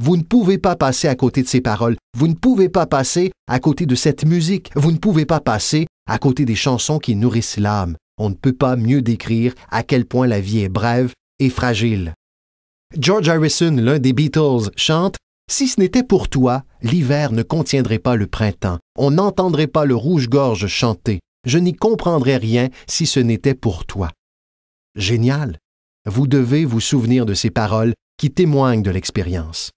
Speaker 2: Vous ne pouvez pas passer à côté de ces paroles, vous ne pouvez pas passer à côté de cette musique, vous ne pouvez pas passer à côté des chansons qui nourrissent l'âme. On ne peut pas mieux décrire à quel point la vie est brève et fragile. George Harrison, l'un des Beatles, chante si ce n'était pour toi, l'hiver ne contiendrait pas le printemps, on n'entendrait pas le rouge-gorge chanter, je n'y comprendrais rien si ce n'était pour toi. Génial. Vous devez vous souvenir de ces paroles qui témoignent de l'expérience.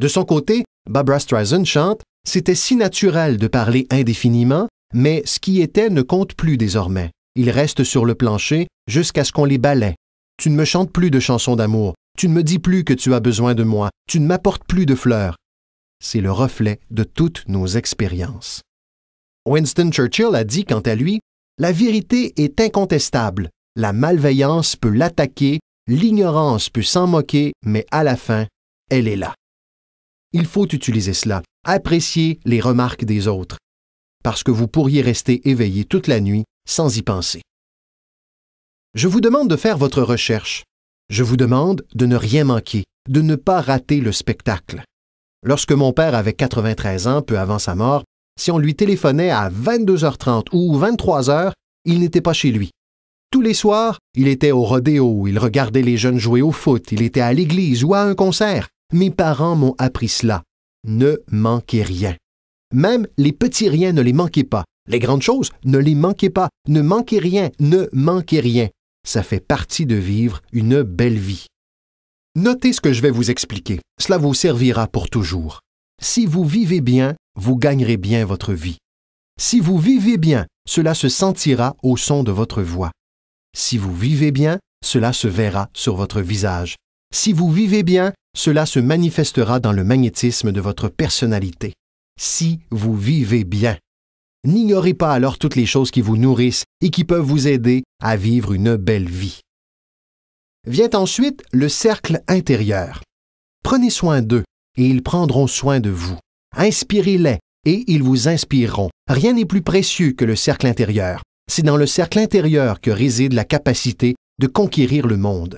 Speaker 2: De son côté, Barbara Streisand chante C'était si naturel de parler indéfiniment, mais ce qui était ne compte plus désormais. Il reste sur le plancher jusqu'à ce qu'on les balaie. Tu ne me chantes plus de chansons d'amour, tu ne me dis plus que tu as besoin de moi, tu ne m'apportes plus de fleurs. C'est le reflet de toutes nos expériences. Winston Churchill a dit quant à lui, La vérité est incontestable, la malveillance peut l'attaquer, l'ignorance peut s'en moquer, mais à la fin, elle est là. Il faut utiliser cela, apprécier les remarques des autres, parce que vous pourriez rester éveillé toute la nuit sans y penser. Je vous demande de faire votre recherche. Je vous demande de ne rien manquer, de ne pas rater le spectacle. Lorsque mon père avait 93 ans, peu avant sa mort, si on lui téléphonait à 22h30 ou 23h, il n'était pas chez lui. Tous les soirs, il était au rodéo, il regardait les jeunes jouer au foot, il était à l'église ou à un concert. Mes parents m'ont appris cela. Ne manquez rien. Même les petits riens ne les manquaient pas. Les grandes choses, ne les manquez pas. Ne manquez rien, ne manquez rien ça fait partie de vivre une belle vie. Notez ce que je vais vous expliquer. Cela vous servira pour toujours. Si vous vivez bien, vous gagnerez bien votre vie. Si vous vivez bien, cela se sentira au son de votre voix. Si vous vivez bien, cela se verra sur votre visage. Si vous vivez bien, cela se manifestera dans le magnétisme de votre personnalité. Si vous vivez bien. N'ignorez pas alors toutes les choses qui vous nourrissent et qui peuvent vous aider à vivre une belle vie. Vient ensuite le cercle intérieur. Prenez soin d'eux et ils prendront soin de vous. Inspirez-les et ils vous inspireront. Rien n'est plus précieux que le cercle intérieur. C'est dans le cercle intérieur que réside la capacité de conquérir le monde.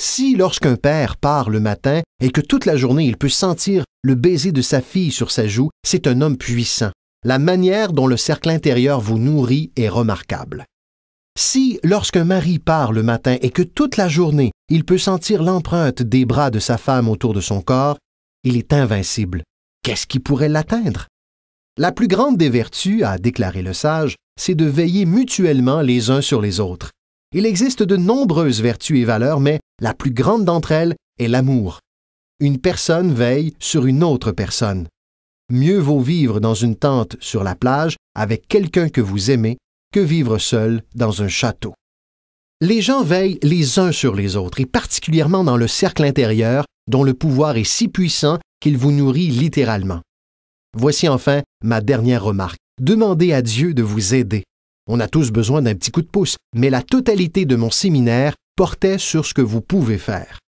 Speaker 2: Si lorsqu'un père part le matin et que toute la journée il peut sentir le baiser de sa fille sur sa joue, c'est un homme puissant. La manière dont le cercle intérieur vous nourrit est remarquable. Si, lorsqu'un mari part le matin et que toute la journée, il peut sentir l'empreinte des bras de sa femme autour de son corps, il est invincible. Qu'est-ce qui pourrait l'atteindre? La plus grande des vertus, a déclaré le sage, c'est de veiller mutuellement les uns sur les autres. Il existe de nombreuses vertus et valeurs, mais la plus grande d'entre elles est l'amour. Une personne veille sur une autre personne. Mieux vaut vivre dans une tente sur la plage avec quelqu'un que vous aimez que vivre seul dans un château. Les gens veillent les uns sur les autres, et particulièrement dans le cercle intérieur, dont le pouvoir est si puissant qu'il vous nourrit littéralement. Voici enfin ma dernière remarque. Demandez à Dieu de vous aider. On a tous besoin d'un petit coup de pouce, mais la totalité de mon séminaire portait sur ce que vous pouvez faire.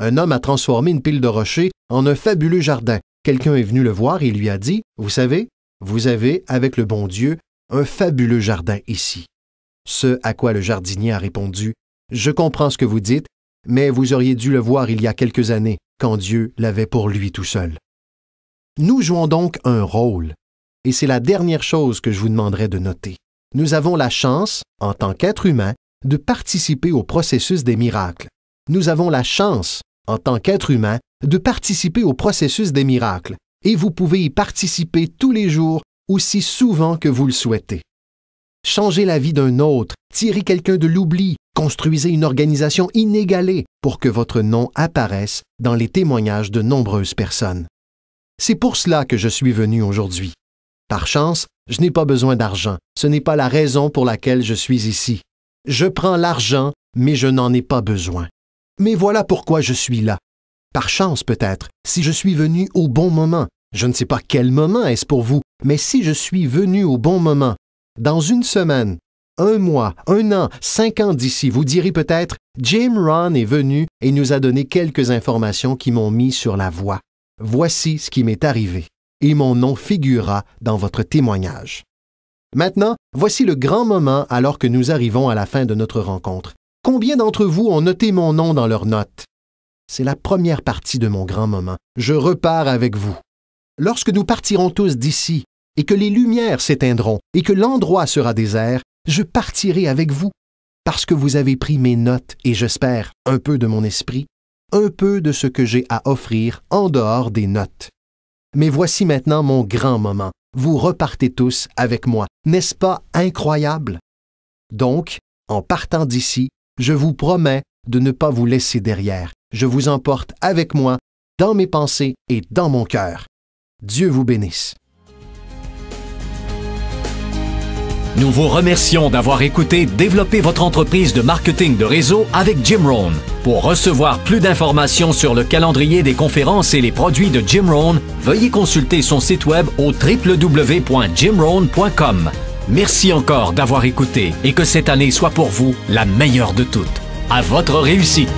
Speaker 2: Un homme a transformé une pile de rochers en un fabuleux jardin. Quelqu'un est venu le voir et lui a dit, Vous savez, vous avez, avec le bon Dieu, un fabuleux jardin ici. Ce à quoi le jardinier a répondu Je comprends ce que vous dites, mais vous auriez dû le voir il y a quelques années, quand Dieu l'avait pour lui tout seul. Nous jouons donc un rôle, et c'est la dernière chose que je vous demanderai de noter. Nous avons la chance, en tant qu'être humain, de participer au processus des miracles. Nous avons la chance, en tant qu'être humain, de participer au processus des miracles, et vous pouvez y participer tous les jours aussi souvent que vous le souhaitez. Changez la vie d'un autre, tirez quelqu'un de l'oubli, construisez une organisation inégalée pour que votre nom apparaisse dans les témoignages de nombreuses personnes. C'est pour cela que je suis venu aujourd'hui. Par chance, je n'ai pas besoin d'argent. Ce n'est pas la raison pour laquelle je suis ici. Je prends l'argent, mais je n'en ai pas besoin. Mais voilà pourquoi je suis là. Par chance peut-être, si je suis venu au bon moment, je ne sais pas quel moment est-ce pour vous, mais si je suis venu au bon moment, dans une semaine, un mois, un an, cinq ans d'ici, vous direz peut-être Jim Ron est venu et nous a donné quelques informations qui m'ont mis sur la voie. Voici ce qui m'est arrivé, et mon nom figurera dans votre témoignage. Maintenant, voici le grand moment alors que nous arrivons à la fin de notre rencontre. Combien d'entre vous ont noté mon nom dans leurs notes? C'est la première partie de mon grand moment. Je repars avec vous. Lorsque nous partirons tous d'ici, et que les lumières s'éteindront, et que l'endroit sera désert, je partirai avec vous, parce que vous avez pris mes notes, et j'espère un peu de mon esprit, un peu de ce que j'ai à offrir en dehors des notes. Mais voici maintenant mon grand moment. Vous repartez tous avec moi. N'est-ce pas incroyable? Donc, en partant d'ici, je vous promets de ne pas vous laisser derrière. Je vous emporte avec moi, dans mes pensées et dans mon cœur. Dieu vous bénisse.
Speaker 1: Nous vous remercions d'avoir écouté Développer votre entreprise de marketing de réseau avec Jim Rohn. Pour recevoir plus d'informations sur le calendrier des conférences et les produits de Jim Rohn, veuillez consulter son site web au www.jimrohn.com. Merci encore d'avoir écouté et que cette année soit pour vous la meilleure de toutes. À votre réussite!